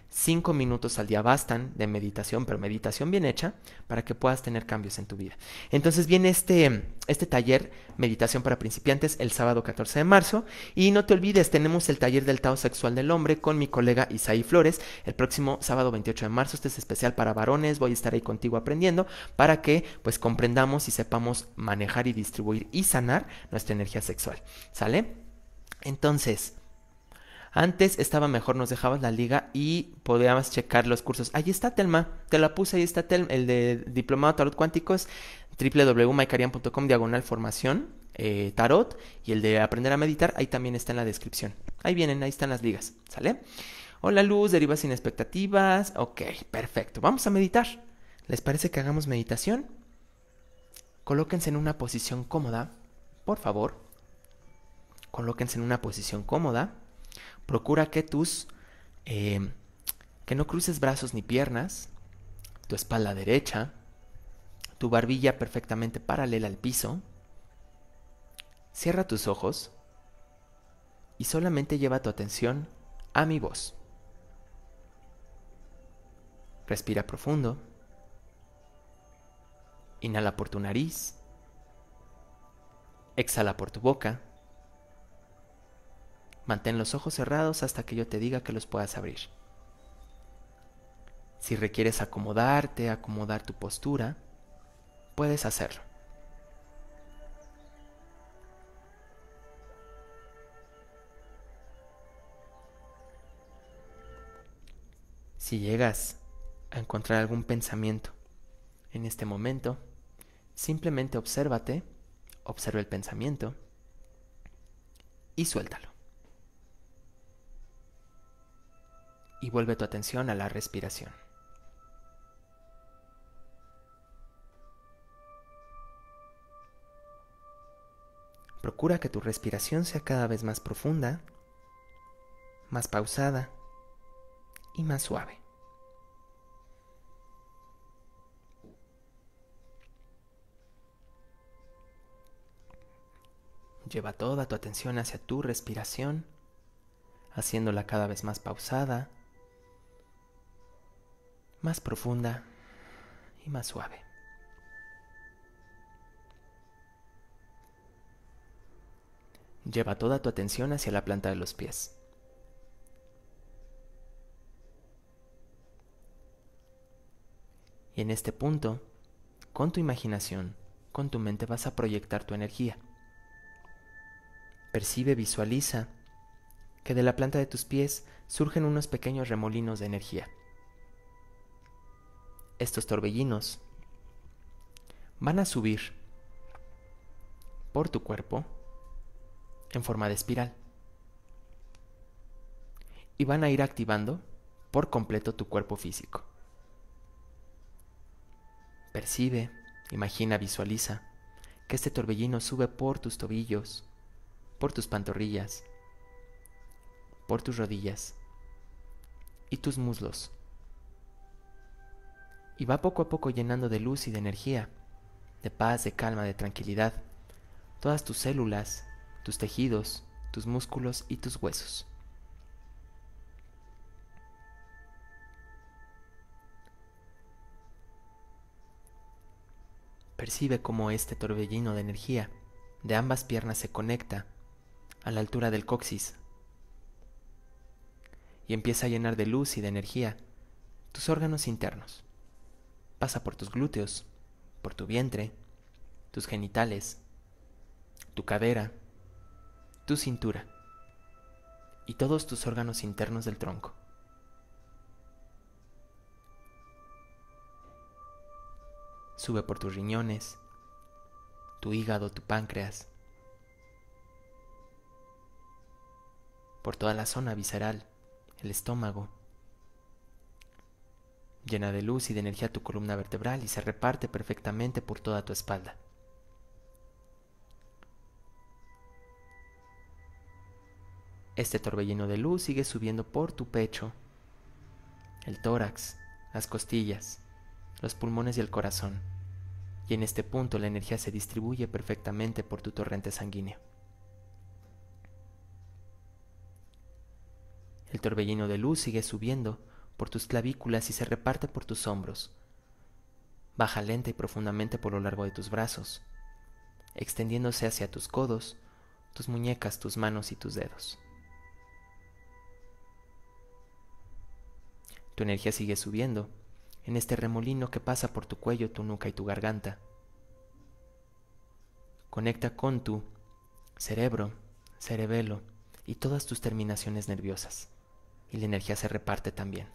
Cinco minutos al día bastan de meditación, pero meditación bien hecha para que puedas tener cambios en tu vida. Entonces viene este, este taller, meditación para principiantes, el sábado 14 de marzo. Y no te olvides, tenemos el taller del Tao Sexual del Hombre con mi colega Isaí Flores el próximo sábado 28 de marzo. Este es especial para varones, voy a estar ahí contigo aprendiendo para que pues comprendamos y sepamos manejar y distribuir y sanar nuestra energía sexual. ¿Sale? Entonces... Antes estaba mejor, nos dejabas la liga y podíamos checar los cursos. Ahí está Telma, te la puse, ahí está Telma, el de Diplomado Tarot Cuánticos, www.mycarian.com diagonal formación, eh, tarot, y el de Aprender a Meditar, ahí también está en la descripción. Ahí vienen, ahí están las ligas, ¿sale? Hola Luz, derivas sin expectativas. Ok, perfecto, vamos a meditar. ¿Les parece que hagamos meditación? Colóquense en una posición cómoda, por favor. Colóquense en una posición cómoda. Procura que tus... Eh, que no cruces brazos ni piernas, tu espalda derecha, tu barbilla perfectamente paralela al piso. Cierra tus ojos y solamente lleva tu atención a mi voz. Respira profundo. Inhala por tu nariz. Exhala por tu boca. Mantén los ojos cerrados hasta que yo te diga que los puedas abrir. Si requieres acomodarte, acomodar tu postura, puedes hacerlo. Si llegas a encontrar algún pensamiento en este momento, simplemente obsérvate, observa el pensamiento y suéltalo. y vuelve tu atención a la respiración. Procura que tu respiración sea cada vez más profunda, más pausada y más suave. Lleva toda tu atención hacia tu respiración, haciéndola cada vez más pausada más profunda y más suave. Lleva toda tu atención hacia la planta de los pies. Y en este punto, con tu imaginación, con tu mente vas a proyectar tu energía. Percibe, visualiza que de la planta de tus pies surgen unos pequeños remolinos de energía estos torbellinos van a subir por tu cuerpo en forma de espiral y van a ir activando por completo tu cuerpo físico. Percibe, imagina, visualiza que este torbellino sube por tus tobillos, por tus pantorrillas, por tus rodillas y tus muslos y va poco a poco llenando de luz y de energía, de paz, de calma, de tranquilidad, todas tus células, tus tejidos, tus músculos y tus huesos. Percibe cómo este torbellino de energía de ambas piernas se conecta a la altura del coxis y empieza a llenar de luz y de energía tus órganos internos pasa por tus glúteos, por tu vientre, tus genitales, tu cadera, tu cintura y todos tus órganos internos del tronco. Sube por tus riñones, tu hígado, tu páncreas, por toda la zona visceral, el estómago, Llena de luz y de energía tu columna vertebral y se reparte perfectamente por toda tu espalda. Este torbellino de luz sigue subiendo por tu pecho, el tórax, las costillas, los pulmones y el corazón. Y en este punto la energía se distribuye perfectamente por tu torrente sanguíneo. El torbellino de luz sigue subiendo por tus clavículas y se reparte por tus hombros. Baja lenta y profundamente por lo largo de tus brazos, extendiéndose hacia tus codos, tus muñecas, tus manos y tus dedos. Tu energía sigue subiendo, en este remolino que pasa por tu cuello, tu nuca y tu garganta. Conecta con tu cerebro, cerebelo y todas tus terminaciones nerviosas, y la energía se reparte también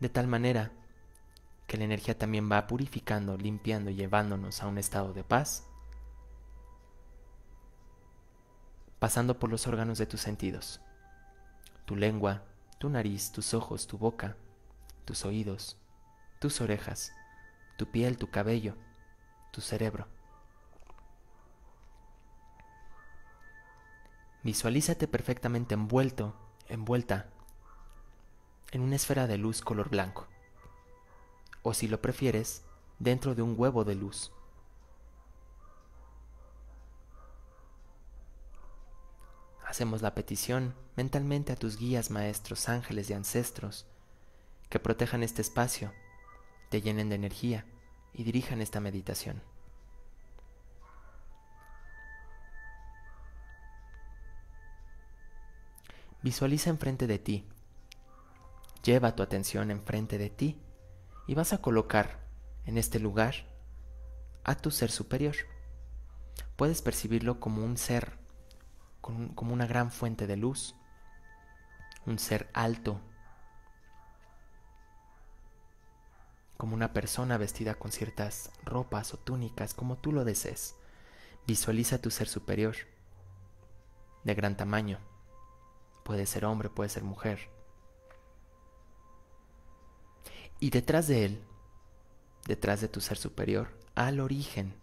de tal manera que la energía también va purificando, limpiando y llevándonos a un estado de paz, pasando por los órganos de tus sentidos, tu lengua, tu nariz, tus ojos, tu boca, tus oídos, tus orejas, tu piel, tu cabello, tu cerebro. Visualízate perfectamente envuelto, envuelta en una esfera de luz color blanco, o si lo prefieres, dentro de un huevo de luz. Hacemos la petición mentalmente a tus guías, maestros, ángeles y ancestros, que protejan este espacio, te llenen de energía y dirijan esta meditación. Visualiza enfrente de ti Lleva tu atención enfrente de ti y vas a colocar en este lugar a tu ser superior. Puedes percibirlo como un ser, como una gran fuente de luz, un ser alto, como una persona vestida con ciertas ropas o túnicas, como tú lo desees. Visualiza tu ser superior, de gran tamaño. Puede ser hombre, puede ser mujer, y detrás de él, detrás de tu ser superior, al origen,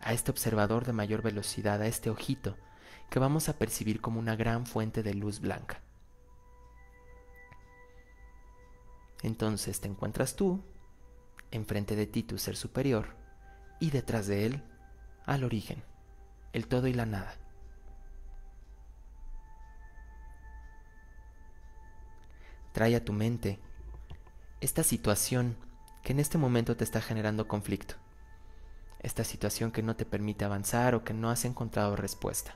a este observador de mayor velocidad, a este ojito, que vamos a percibir como una gran fuente de luz blanca. Entonces te encuentras tú, enfrente de ti tu ser superior, y detrás de él, al origen, el todo y la nada. Trae a tu mente esta situación que en este momento te está generando conflicto, esta situación que no te permite avanzar o que no has encontrado respuesta.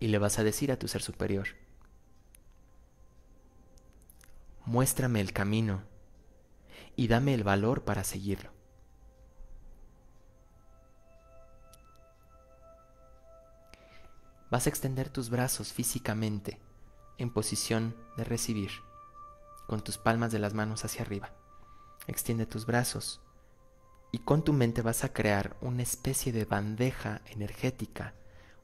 Y le vas a decir a tu ser superior, muéstrame el camino y dame el valor para seguirlo. vas a extender tus brazos físicamente en posición de recibir, con tus palmas de las manos hacia arriba. Extiende tus brazos y con tu mente vas a crear una especie de bandeja energética,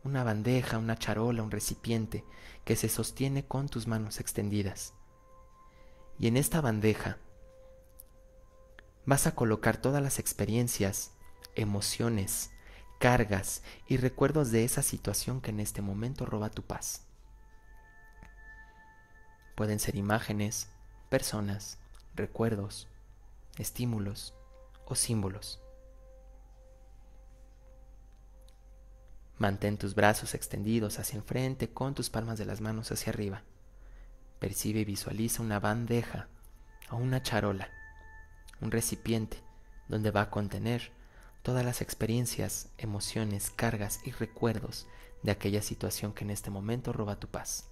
una bandeja, una charola, un recipiente que se sostiene con tus manos extendidas. Y en esta bandeja vas a colocar todas las experiencias, emociones, cargas y recuerdos de esa situación que en este momento roba tu paz. Pueden ser imágenes, personas, recuerdos, estímulos o símbolos. Mantén tus brazos extendidos hacia enfrente con tus palmas de las manos hacia arriba. Percibe y visualiza una bandeja o una charola, un recipiente donde va a contener todas las experiencias, emociones, cargas y recuerdos de aquella situación que en este momento roba tu paz.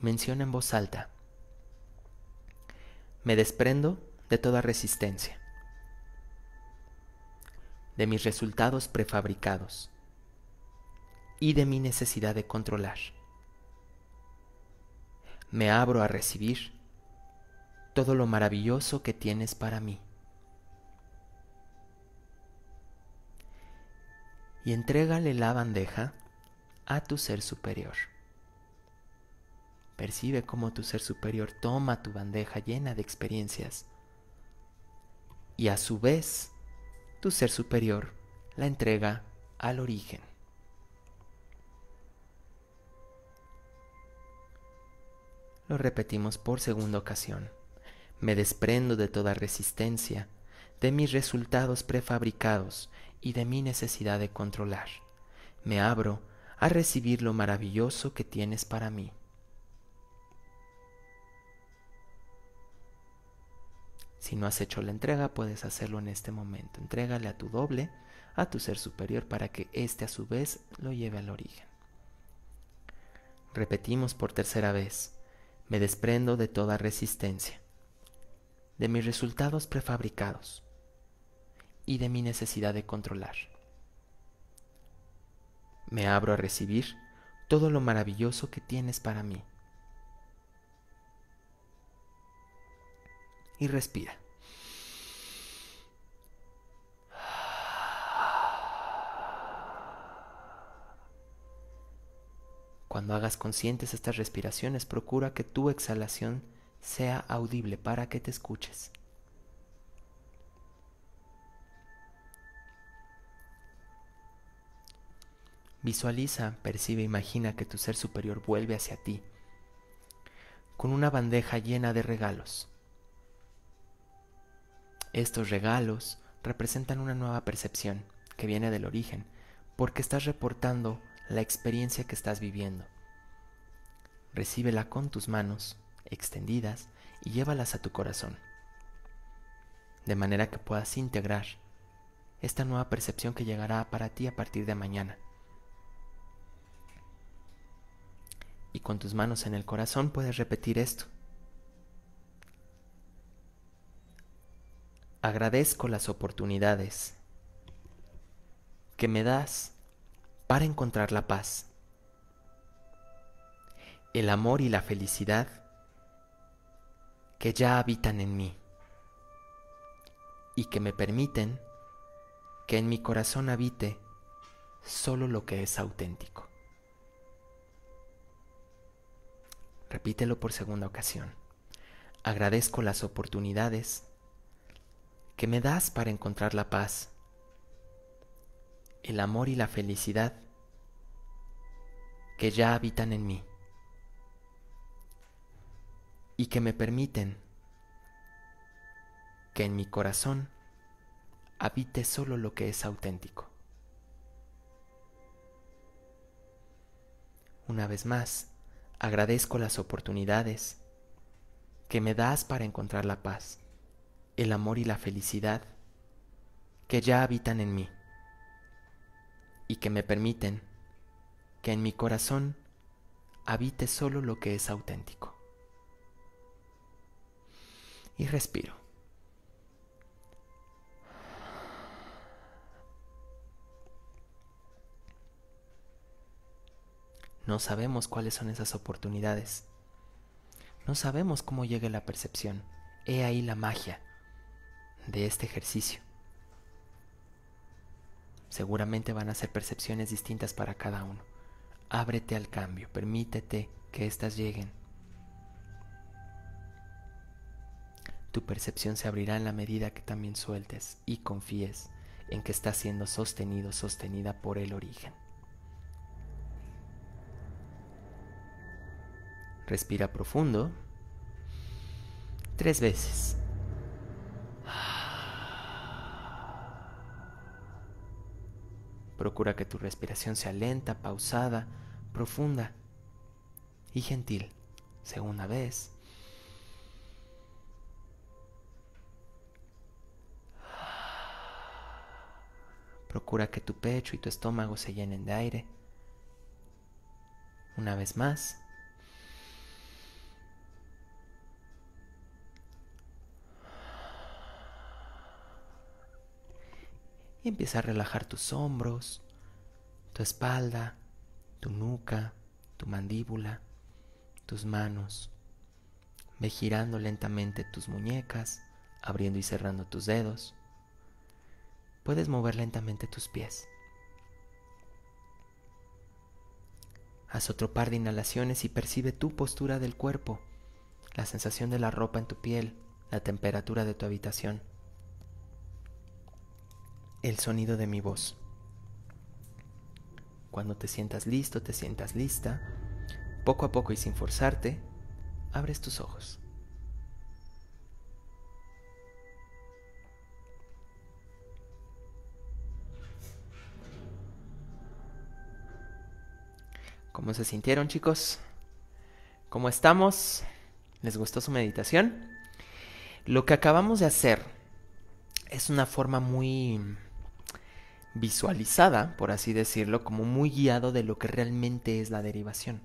Y menciona en voz alta, me desprendo de toda resistencia, de mis resultados prefabricados y de mi necesidad de controlar me abro a recibir todo lo maravilloso que tienes para mí. Y entrégale la bandeja a tu ser superior. Percibe cómo tu ser superior toma tu bandeja llena de experiencias y a su vez tu ser superior la entrega al origen. Lo repetimos por segunda ocasión. Me desprendo de toda resistencia, de mis resultados prefabricados y de mi necesidad de controlar. Me abro a recibir lo maravilloso que tienes para mí. Si no has hecho la entrega, puedes hacerlo en este momento. Entrégale a tu doble, a tu ser superior, para que éste a su vez lo lleve al origen. Repetimos por tercera vez. Me desprendo de toda resistencia, de mis resultados prefabricados y de mi necesidad de controlar. Me abro a recibir todo lo maravilloso que tienes para mí. Y respira. Cuando hagas conscientes estas respiraciones, procura que tu exhalación sea audible para que te escuches. Visualiza, percibe, imagina que tu ser superior vuelve hacia ti con una bandeja llena de regalos. Estos regalos representan una nueva percepción que viene del origen, porque estás reportando la experiencia que estás viviendo. Recíbela con tus manos extendidas y llévalas a tu corazón, de manera que puedas integrar esta nueva percepción que llegará para ti a partir de mañana. Y con tus manos en el corazón puedes repetir esto. Agradezco las oportunidades que me das para encontrar la paz. El amor y la felicidad que ya habitan en mí y que me permiten que en mi corazón habite solo lo que es auténtico. Repítelo por segunda ocasión. Agradezco las oportunidades que me das para encontrar la paz el amor y la felicidad que ya habitan en mí y que me permiten que en mi corazón habite solo lo que es auténtico. Una vez más, agradezco las oportunidades que me das para encontrar la paz, el amor y la felicidad que ya habitan en mí y que me permiten que en mi corazón habite solo lo que es auténtico. Y respiro. No sabemos cuáles son esas oportunidades. No sabemos cómo llegue la percepción. He ahí la magia de este ejercicio. Seguramente van a ser percepciones distintas para cada uno. Ábrete al cambio, permítete que éstas lleguen. Tu percepción se abrirá en la medida que también sueltes y confíes en que estás siendo sostenido, sostenida por el origen. Respira profundo tres veces. Procura que tu respiración sea lenta, pausada, profunda y gentil. Segunda vez. Procura que tu pecho y tu estómago se llenen de aire. Una vez más. y empieza a relajar tus hombros, tu espalda, tu nuca, tu mandíbula, tus manos. Ve girando lentamente tus muñecas, abriendo y cerrando tus dedos. Puedes mover lentamente tus pies. Haz otro par de inhalaciones y percibe tu postura del cuerpo, la sensación de la ropa en tu piel, la temperatura de tu habitación el sonido de mi voz. Cuando te sientas listo, te sientas lista, poco a poco y sin forzarte, abres tus ojos. ¿Cómo se sintieron chicos? ¿Cómo estamos? ¿Les gustó su meditación? Lo que acabamos de hacer es una forma muy visualizada, por así decirlo, como muy guiado de lo que realmente es la derivación.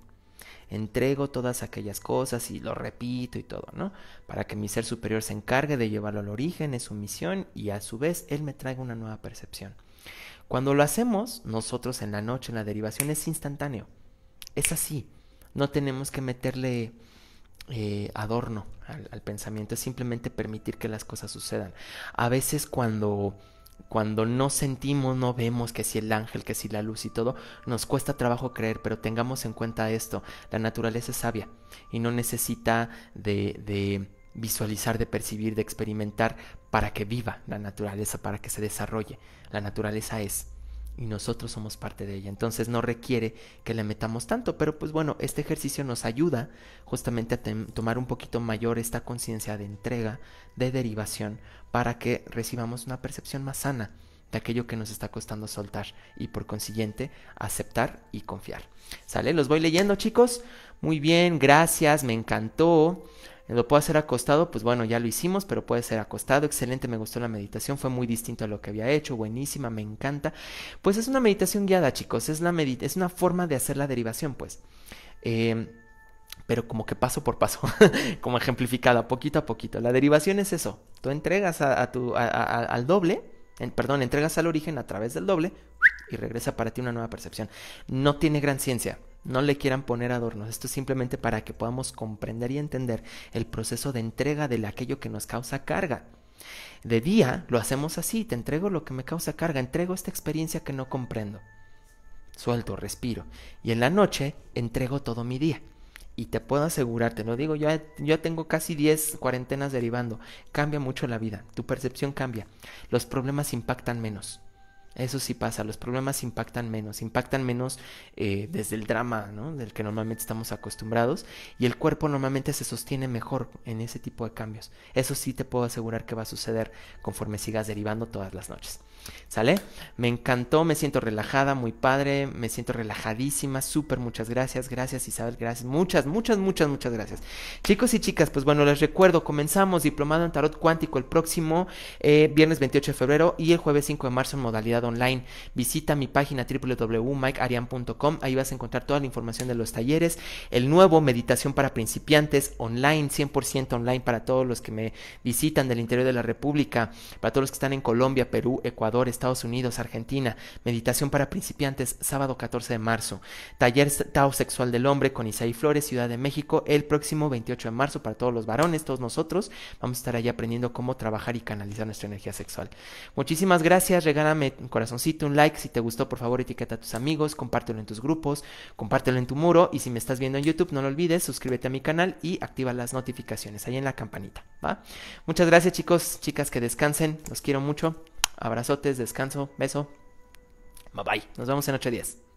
Entrego todas aquellas cosas y lo repito y todo, ¿no? Para que mi ser superior se encargue de llevarlo al origen, es su misión y a su vez él me traiga una nueva percepción. Cuando lo hacemos, nosotros en la noche, en la derivación, es instantáneo. Es así. No tenemos que meterle eh, adorno al pensamiento, es simplemente permitir que las cosas sucedan. A veces cuando cuando no sentimos, no vemos que si el ángel, que si la luz y todo, nos cuesta trabajo creer, pero tengamos en cuenta esto, la naturaleza es sabia y no necesita de, de visualizar, de percibir, de experimentar para que viva la naturaleza, para que se desarrolle. La naturaleza es y nosotros somos parte de ella. Entonces no requiere que le metamos tanto, pero pues bueno, este ejercicio nos ayuda justamente a tomar un poquito mayor esta conciencia de entrega, de derivación, para que recibamos una percepción más sana de aquello que nos está costando soltar y por consiguiente aceptar y confiar. ¿Sale? Los voy leyendo chicos. Muy bien, gracias, me encantó. Lo puedo hacer acostado, pues bueno, ya lo hicimos, pero puede ser acostado. Excelente, me gustó la meditación, fue muy distinto a lo que había hecho, buenísima, me encanta. Pues es una meditación guiada, chicos, es, la es una forma de hacer la derivación, pues. Em, pero como que paso por paso, como ejemplificada, poquito a poquito. La derivación es eso, tú entregas a, tu, al doble, perdón, entregas al origen a través del doble y regresa para ti una nueva percepción. No tiene gran ciencia. No le quieran poner adornos. Esto es simplemente para que podamos comprender y entender el proceso de entrega de aquello que nos causa carga. De día lo hacemos así, te entrego lo que me causa carga, entrego esta experiencia que no comprendo. Suelto, respiro. Y en la noche entrego todo mi día. Y te puedo asegurar, te lo digo, yo, yo tengo casi 10 cuarentenas derivando. Cambia mucho la vida, tu percepción cambia, los problemas impactan menos. Eso sí pasa, los problemas impactan menos, impactan menos eh, desde el drama, Del que normalmente estamos acostumbrados y el cuerpo normalmente se sostiene mejor en ese tipo de cambios. Eso sí te puedo asegurar que va a suceder conforme sigas derivando todas las noches. ¿Sale? Me encantó, me siento relajada, muy padre, me siento relajadísima, súper, muchas gracias, gracias Isabel, gracias, muchas, muchas, muchas, muchas gracias. Chicos y chicas, pues bueno, les recuerdo, comenzamos Diplomado en Tarot Cuántico el próximo eh, viernes 28 de febrero y el jueves 5 de marzo en modalidad online. Visita mi página www.mikearian.com, ahí vas a encontrar toda la información de los talleres, el nuevo Meditación para principiantes online, 100% online para todos los que me visitan del interior de la República, para todos los que están en Colombia, Perú, Ecuador, Estados Unidos, Argentina, Meditación para principiantes, sábado 14 de marzo, Taller Tao Sexual del Hombre con Isaí Flores, Ciudad de México, el próximo 28 de marzo para todos los varones, todos nosotros, vamos a estar ahí aprendiendo cómo trabajar y canalizar nuestra energía sexual. Muchísimas gracias, regálame un corazoncito, un like, si te gustó por favor etiqueta a tus amigos, compártelo en tus grupos, compártelo en tu muro y si me estás viendo en YouTube no lo olvides, suscríbete a mi canal y activa las notificaciones ahí en la campanita, ¿va? Muchas gracias chicos, chicas que descansen, los quiero mucho. Abrazotes, descanso, beso. Bye bye. Nos vemos en a 10